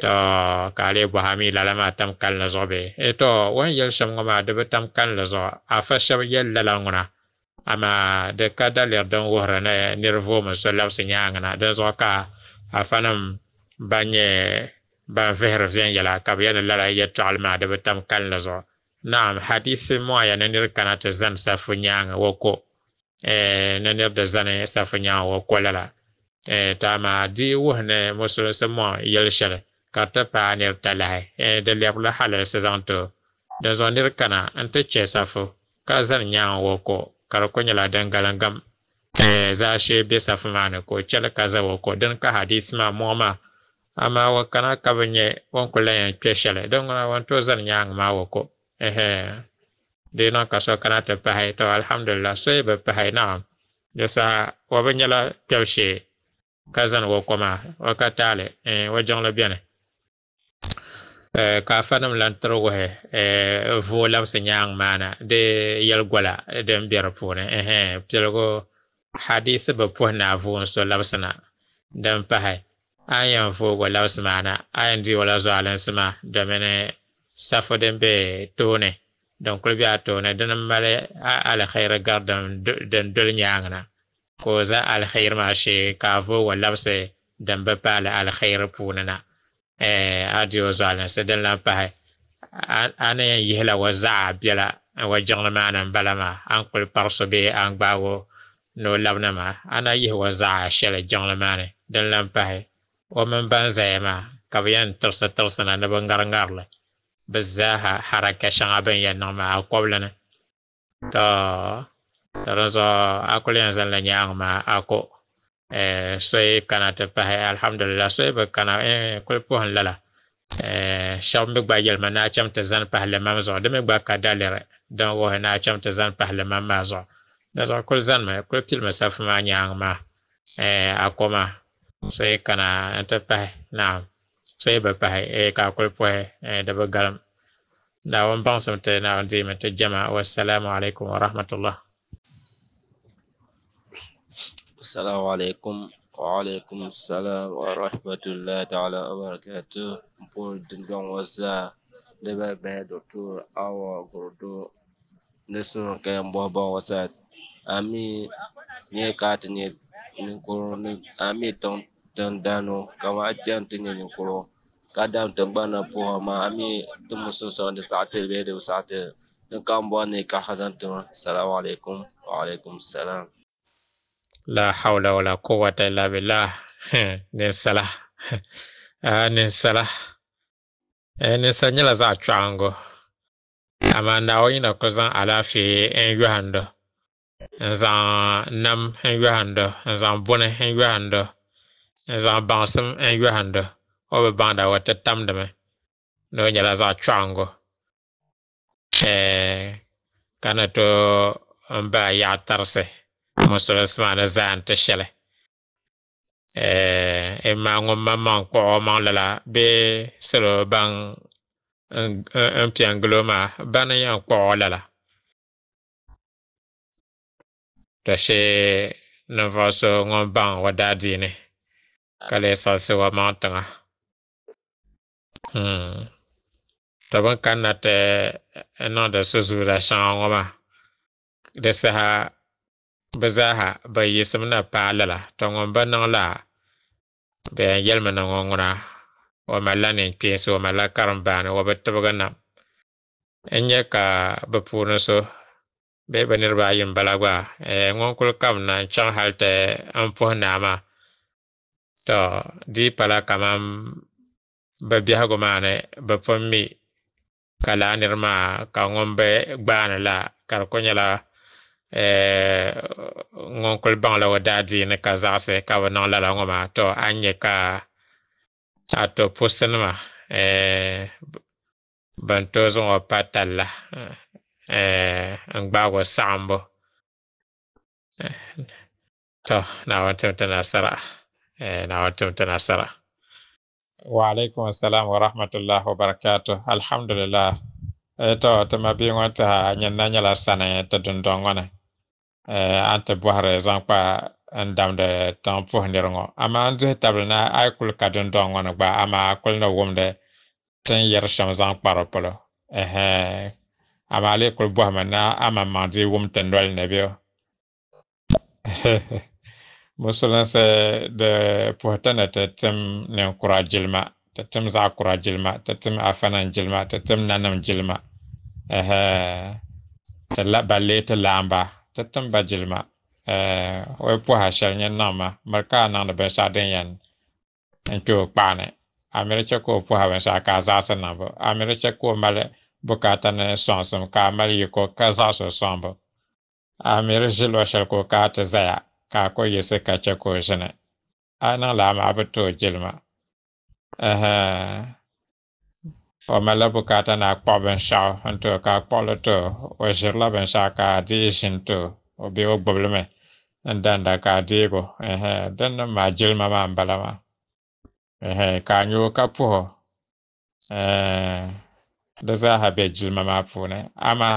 to ka le mi lala maa tam kalinli zuɣu bee to o yɛli shɛm ŋɔ maa di bi tam kalinli zuɣu afa shɛb yɛli lala ŋuna amaa di ka daliri din wuhiri ni nirivomi so labisi nyaanga na din ka afa nim ban nyɛ ban vihiri viɛnyɛla ka bi yɛli lala yɛtɔɣali maa di bi tam kalinli zuɣu naam hadisi mɔya ni niri kana ti zani safu nyaanga wa ko e, ni niri di zani e safu nyaanga wa ko lala e, taamaa di wuhi ni musulinsi mɔ yɛli shɛli karta paani b ta lahi e, di lɛbigi halarisi zaŋti din zuɣu nir kana n ti chɛ safu ka zani nyaan wɔko ka di ku nyɛla din galimgam e, zaa shee bɛ safu maa ni ka ka za wɔko din ka hadis maa mɔŋ amaa wa kana ka bi nyɛ wan ku lan yɛn kpɛ shɛli din wan tooi zani nyaangi maa wɔko dee niŋ ka so kana ti pahi to alhamdulillah so yi bi naam di wa bi nyɛla kpɛbu shee ka zani wɔko maa wa ka taali e, wa jiŋli bɛni Eh, kafanim lan tirgusi eh, vulam si nyaang maana di yelgwala din biri puuni piligu hadisi bi puhi na vuun so labisi na din pahi a yin vuugu labisi maana a yin di wala zualin sima domin safu din be tooni din kuli be a tooni din mali alkhairi gari din duli nyaang na ko za alkhairi maa shee ka vuugu labisi din bi paali alkhairi puuni na Eh, adio zaalnsi din lan pahi a ni yɛn yihila wa zaɣa biɛla wa jiŋli ma ni bala ma a ni kuli parisi bee a ni gbaago ni o labina maa a na yihi wa zaɣa shɛli jiŋli maa ni din lan pahi wa mini ban zaya ma ka bi yɛn tirisi tirisi na ni bi ŋari ŋari li ha haraka shɛŋa bin yɛn niŋ ma a kɔbili ni to to din zuɣu a kuli yɛn zaŋ la nyaanga maa a ko eh, soi kana ti pahi alhamdulillah soi bi kana eh, kuli han lala eh, shɛba mi gba yel mana cham chɛm zan zani pahi limam zuɣu di mi gba ka dalere don wo na cham chɛm zan zani pahi limam maa zuɣu di zuɣu kuli zanimi kuli pilimi safu ma nyaanga maa eh, a ko maa soi kana n ti pahi naam soi bi pahi eh, ka kuli pɔhi eh, di bi galim naawun baŋsim me te jama wa assalamu wasalaamu alaikum wa rahmatullah Assalamu alaikum wa alaikum salam wa rahmatullahi ta'ala wa barakatuh pour dingan wasa da bebe doctor awa gordo da sun kayan baba wasa ami ne ka ta ne ni koro ni ami ton ton dano kama ajan tin ni koro kadam tan bana po ma ami tum sun so da sa'atil be da sa'atil dan kan bo ne ka hazan tuma assalamu alaikum wa alaikum salam La ha ou la ou la kou wate la be la. Nen se la. Ah, nen se la. Eh, nen se nye la za chwa an go. A manda ou ino kou zan ala fi en yu an do. Nen zan nam en yu an do. Nen zan bonen en yu an do. Nen zan bansen en yu an do. Ou be banda wate tam demen. Nou nye la za chwa an go. Che. Eh, Kana tou mba ya tarse. Che. musul osmani zaan ti shɛli n ma ŋun ma maŋ kpuɣi o maŋ lala bee salo ban n piɛ n gilo maa ban n yɛn kpuɣi o lala to shee ninvuɣu so ŋun baŋ o daa diini ka lee siɣisi o maŋ tiŋa to bin kanna na ti eh, eh, niŋdi suzuura shɛŋa ŋɔ maa di saha bɩ zaasa ba yɩsem na paa lala tɔngɔm ba nɔŋ la bɩ ya yɛlmɛ na ŋɔ ŋʋna wa ma la nɛŋkpeensi wa ma la karem baani wa bɩ tɩbgɛ nam n nyɛ ka bɩ puuni so bɩɩ bɩ niraba ayi n bala gba ŋɔn kul kam na n chaŋ hal tɛ n pʋs naama tɔ dii pala kaman bɩ biɛsgu maani bɩ pʋn mi ka la a nir maa ka ŋɔn bɩ gbaani la ka di kʋ nyɛla ŋon eh, kuli la eh, o daa diini ka zaɣisi ka bɛ niŋ lala ŋɔ maa to a nyɛ ka a to pusinima ban tooi zuŋɔ pa talla n gbaago saɣimbu to naawuni tim ti nasara eh, naawuni tim ti nasara wa alaikum salam wa rahmatullahi wa barakatuh alhamdulillah to ti ma bia ŋɔ tiha a nyinna nyɛla sani ti dundɔŋ ŋɔ ni a ni ti bɔhiri zaŋ kpa n-damdi puhi niri ŋɔ amma n dihi tabili na a yi kuli ka dundɔŋ ŋɔ ni gba amma a kuli ni wumdi ti ni yɛri shɛm zaŋ kpa di polo ɛhɛɛŋ a lee kuli bɔhimi na a maŋ maŋ dii wum ti noli ni beo Musulinsi di puhi ti ni ti tim ninkura jilima ti tim zaɣ' kura jilima ti tim afanima jilima ti tim nanima jilima ti la balee ti laamba ti timba jilima o eh, yi pɔha shɛli nyɛ niŋ ma miri ka a niŋdi binshɛɣu din yɛn n kpɛ o kpaa ni amiri chɛ ka o pɔha binshɛɣu ka a niŋ niŋbu amiri chɛ ka o mali bukata ni sɔŋsim ka a mali yiko ka zaɣisi o sɔŋbu amiri ʒi lɔ shɛli ka o kaa ti zaya ka a ku yiɣisi ka chɛ ka o ʒini a niŋ niŋ lala maa bi ti o jilima eh, eh. Omele bukata na-akpọ binsha ntu ka akpọlu tu o ʒirila binshaɣu ka a di yi ʒini tu o bee o gbubi mi n danda ka a deego din nim maa jilima maa n bala maa ka a nyo ka puho eh, di zaaha bɛ jilima maa puuni ama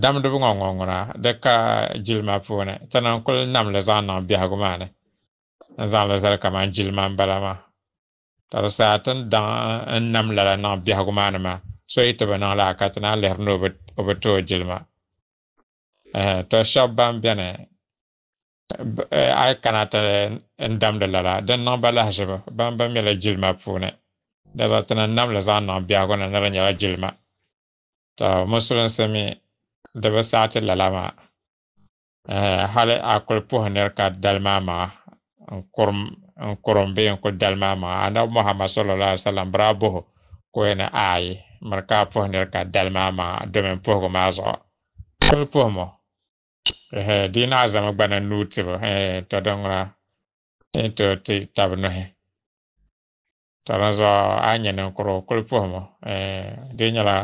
damdibu ŋɔ ŋun ŋuna di ka jilima puuni ti n kuli namli zaŋ niŋ biɛhagu maa ni n zaŋ li zali kamani jilima n bala maa ka di saa ti n nam lala niŋ biɛhigu maa ni maa so yi ti bi niŋ la ka ti naan lihiri ni o bi tooi jilima to shab ban biɛni a kana ti n damdi lala din niŋ ba lahazibu ban ba mɛla jilima puuni di na ti ni namli zaŋ niŋ biɛhigu ni ni di nyɛla jilima to musulinsi mi di bi saa ti lala maa hali a kuli puhi niri ka dali ma maa n kurum n kurum bee n ku dali maa anabi muhammad sallallahu alaihi wasallam bira buhu ka o aayi miri ka a puhi nira ka dali maa maŋa domin puhigu maa zuɣu kuli puhimo di naa zami gba na nuu tibu to dinŋuna e to ti tabi nuhi to din zuɣu a nyɛ ninkurigu kuli puhimo di nyɛla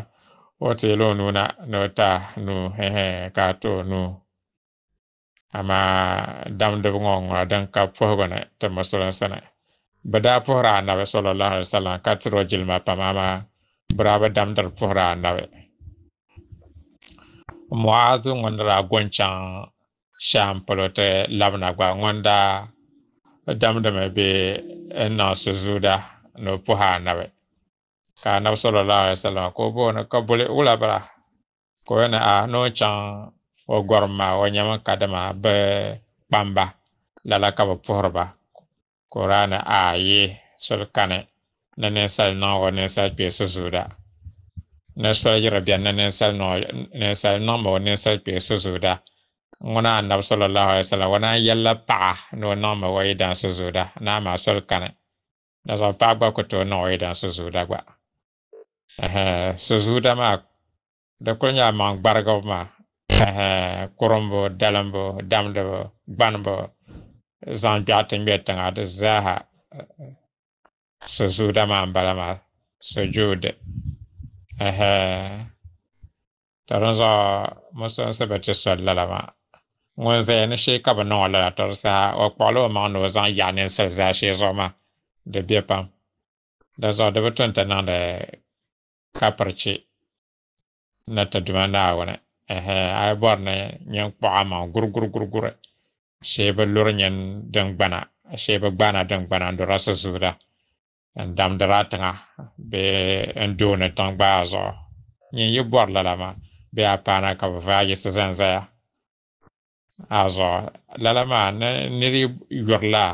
o teela o nuu na ni o nuu ka a ti o nuu ama damde ngonga dan ka fohgona to masala sana bada fohra na be sallallahu alaihi wasallam katro jilma pamama braba damdar fohra na be muazu ngondra gonchan champolote labna gwa ngonda damde me be na suzuda no fohra na be ka na sallallahu alaihi wasallam ko bo na kabule ula bara ko na a no chan wo gɔrim maa wo nyɛmi bɛ kpamba lala ka bɛ puhiri ba kurani ayi soli kani ni ninsal niŋ wo ninsal kpeesi zuuda ni soli yiri biɛni ni ninsal niŋ ma wo ninsal kpeesi zuuda ŋuna annabi sallallahu alaihi wasallam wana yalla paɣa ni o niŋ ma o yidansi zuuda ni a soli kani ni zaŋ paɣa gba ku tooi niŋ o yidansi zuuda gba su maa di kuli nyɛla maŋ gbarigibu maa Kurumbu dalimbo damdibu gbanbo zaŋ gbɛɣu ti ŋmɛ tiŋa di zaaha so zuuda maa n bala maa so joode tɔrin zuɣu musulinsi bi ti soli lala maa ŋun zaya ni shee ka bi niŋ o lala di saha o kpuɣila o maŋ ni o zaŋ yaɣi ninsali zaa shee zuɣu maa di bɛ pam di zuɣu di bi tun ti niŋdi kapirichi ni ti duma naawuni warne ñeng paama gur gur gur gur sebe lur ñen deng bana sebe bana deng bana do rasa zuda en dam de ratanga be en done tang bazo ñe yu bor la lama be apana ka vaje se zenza azo la lama ne niri yorla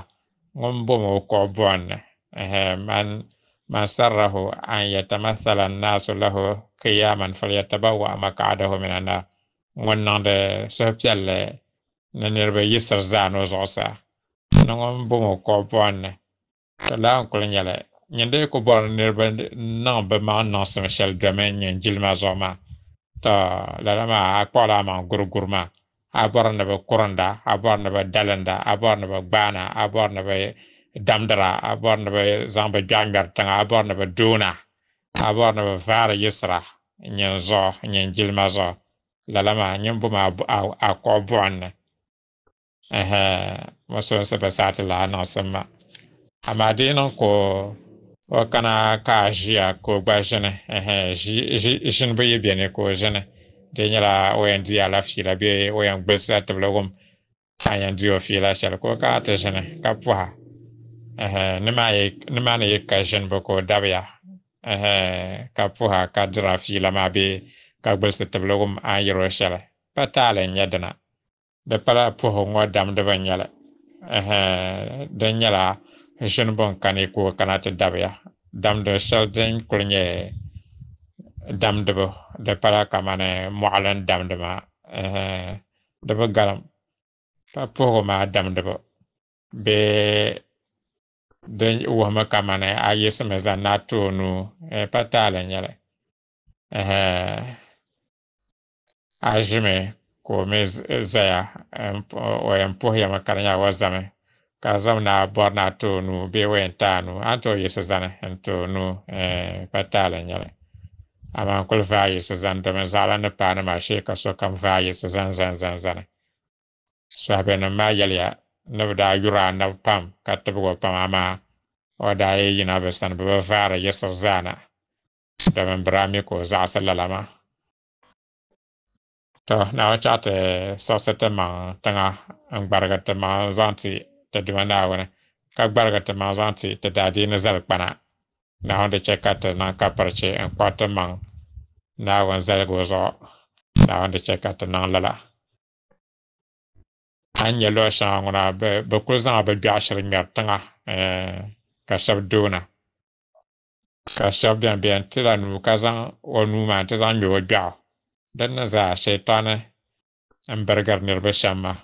ngom bomo ko bonne eh man man sarrahu an yatamathala an-nasu lahu qiyaman falyatabawwa maq'adahu min an-nar wonnande sohpialle no nirɓe yisr zano zogsa nogon bomo ko bonne to lan kul nyɛle nyinde ko bɔr nirɓe naŋ bɛ maŋ niŋsim shɛli domi nyin jilima zuɣu maa to lala maa a kpɔɣla a maŋ guriguri maa a bɔr ni bɛ kurinda a bɔr ni bɛ dalinda a bɔr ni bɛ gbaana a ni bɛ damdira a bɔrina bɛ zaŋ bɛ gbɛŋ tiŋa a bɔrina bɛ doona a bɔrina bɛ vaari yisira nyin zuɣu nyin jilima zuɣu lala maa nyin bum a kuɣu buɣum ni musulinsi bɛ saa ti lahi niŋ simma amaa di niŋ ka o kana ka a ʒiya ka o gba ʒini ʒinibu yi beni ka ʒini di nyɛla o yɛn di alafiila bee o yɛn gbilisira tibili wum a yɛn di o fiila shɛli ka o ti ʒini ka pɔha ne maa ni yi ka ʒini bi ka o dabiya ka puha ka dira fiila maa bee ka gbilisi tibiligu a ni yiri o shɛli pa taali n nyɛ dina di pala puhu ŋɔ damdibu n nyɛli din nyɛla ʒini bun ka ka o kana ti dabiya damdi shɛli din kuli nyɛ damdibu di pala kamani moɣali n damdi maa di bi galim pa puhugu maa damdibu bee din wuhimi kamani a yiɣisimi zaŋ na toonu pa taali n nyɛli a ʒimi ka o mi zaya o yɛn puhiyami ka di nyɛla o zami ka di zami ni a bɔri ni a toonu bee o yɛn taanu a ni tooi yiɣisi zani eh, n toonu eh, pa taali n eh, nyɛli amaa n kuli vaa yiɣisi zani domin zaɣala ni paai ni maa shee ka sokam vaai yiɣisi zani zani zani sahabɛ nim maa yɛliya nabda yura nab pam katabgo pamama oda yina besan baba fara yeso zana daban brami ko za sallalama to na wata ta sosete ma tanga eh, an barga ta ma zanti ta dimana wana ka barga ta ma zanti ta dadi na zal kana na wanda che kata na ka parce an kwata ma na wan zal gozo na wanda che kata na lala anya lohan ngona bekuza nga bebyashiri ngatanga eh, kashab duna. Kashab dyan biyan tila nu kaza o nu man tiza nyo wabyaw. Dan za shaitane mbergar nirbe shamma.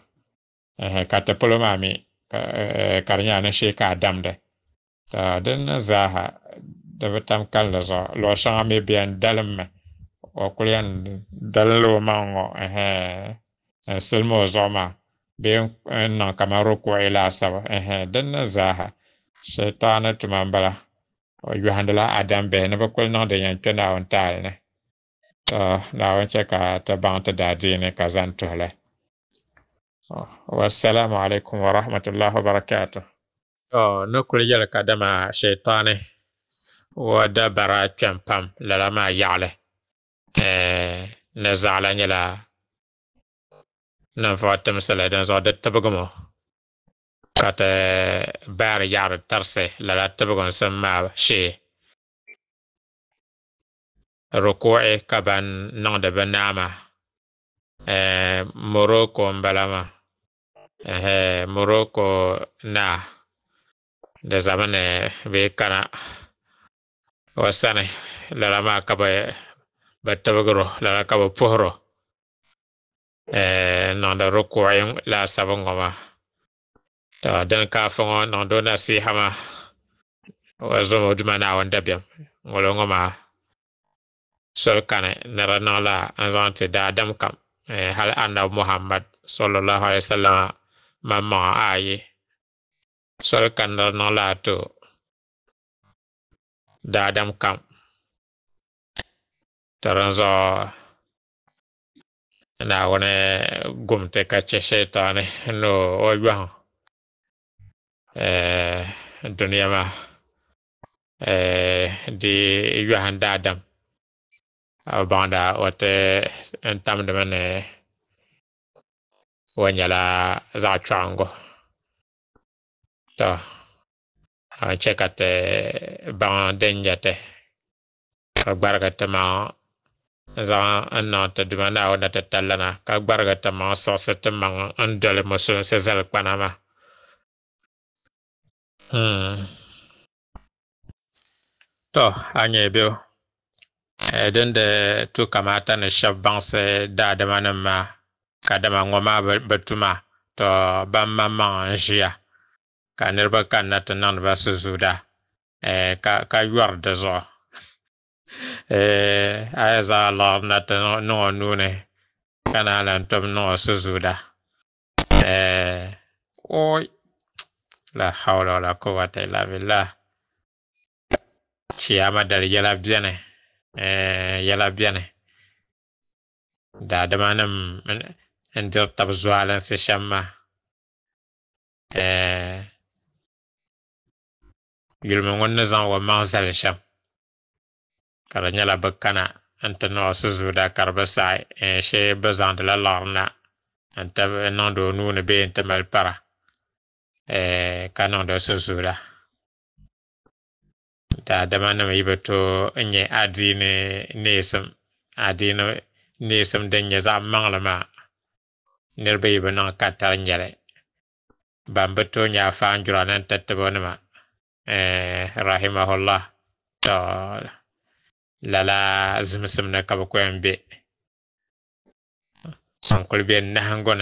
Eh, Kata pulu mami eh, karinya na shika adamde. Dan za ha davetam kalda zo lohan nga mi biyan dalimme. Wakulian dalilu mango silmo zoma. din eh, nan kamar ruku'i laasabu din ni zaaha shɛtɔɣa ni tuma m-bala o oh, yɔhindi la Adam bihi ni bakul nan da yɛn kpe Naawuni taali ni to oh, Naawuni chɛ ka ta ban ta dadi ne ka zan tuhi oh, li alaikum wa rahmatullahi wa barakatu to ni kuli ka dama shɛtɔɣani o dabara kpɛm pam lala yale yaɣili eh, ni zaɣila nyɛla nan fa tem sala dan zo da tabgamo kat bar yar tarse la la tabgon san ma she ruku'i ka nan da bɛ naama e, moroko mbalama bala moroko na da zami ni bee kana o sani lala maa ka bɛ tibigiro lala ka bɛ puhiro Eh, niŋda rukuu'i laasabu ŋɔ to din kaafuŋɔ niŋdo nasiha maa o zumo duma naawuni da biɛm ŋolo ŋɔ maa soli kani ni di niŋla n zaŋ kam eh, hali annabi muhammad sallallahu alaihi wasallam man maŋa aayi soli kani ni di niŋla to kam to na wani gumte kacce shaitani no oibahan eh, duniya ma eh, di yuhan da adam banda wate ntam da mane wanyala za chwango to chekate ban denjate ka E zan an nan te duman nan ou nan te talan nan. Kak bar gata man san se te man an dole monsen se zan kwanan man. Hmm. To, anye ebyo. E dende tou ka matan e chav bansen da demanen man. Ka deman waman betouman. To, banman man anji ya. Ka nirwe kan nan tenan vasezou da. E ka yuwar dezo. Eh, a e zan la m natan nou an nou ne, kanan lan tom nou an souzou da. Eh, Oye, la kaw la w la kow atay la vila. Chi ya madal yela bine, eh, yela bine. Da deman m, enzir tab zou alen se chanma. Yil moun nizan w manzal chanm. E e ka di nyɛla bɛ kana n ti niɣisi zuuda ka di bi saɣi shee bɛ zaŋdila laɣiri na n ti niŋdi o nuuni bee n ti mali para ka niŋdi so zuuda daadama nim yi bi tooi n nyɛ adiini neesim adiini neesim din nyɛ zaɣ maŋli maa niraba yi bi niŋ ka nyɛli ban bi tooi nyɛ afaanjura ni titibu nima e rahimahullah lala zimsim na ka bi koya be n be nahangɔ na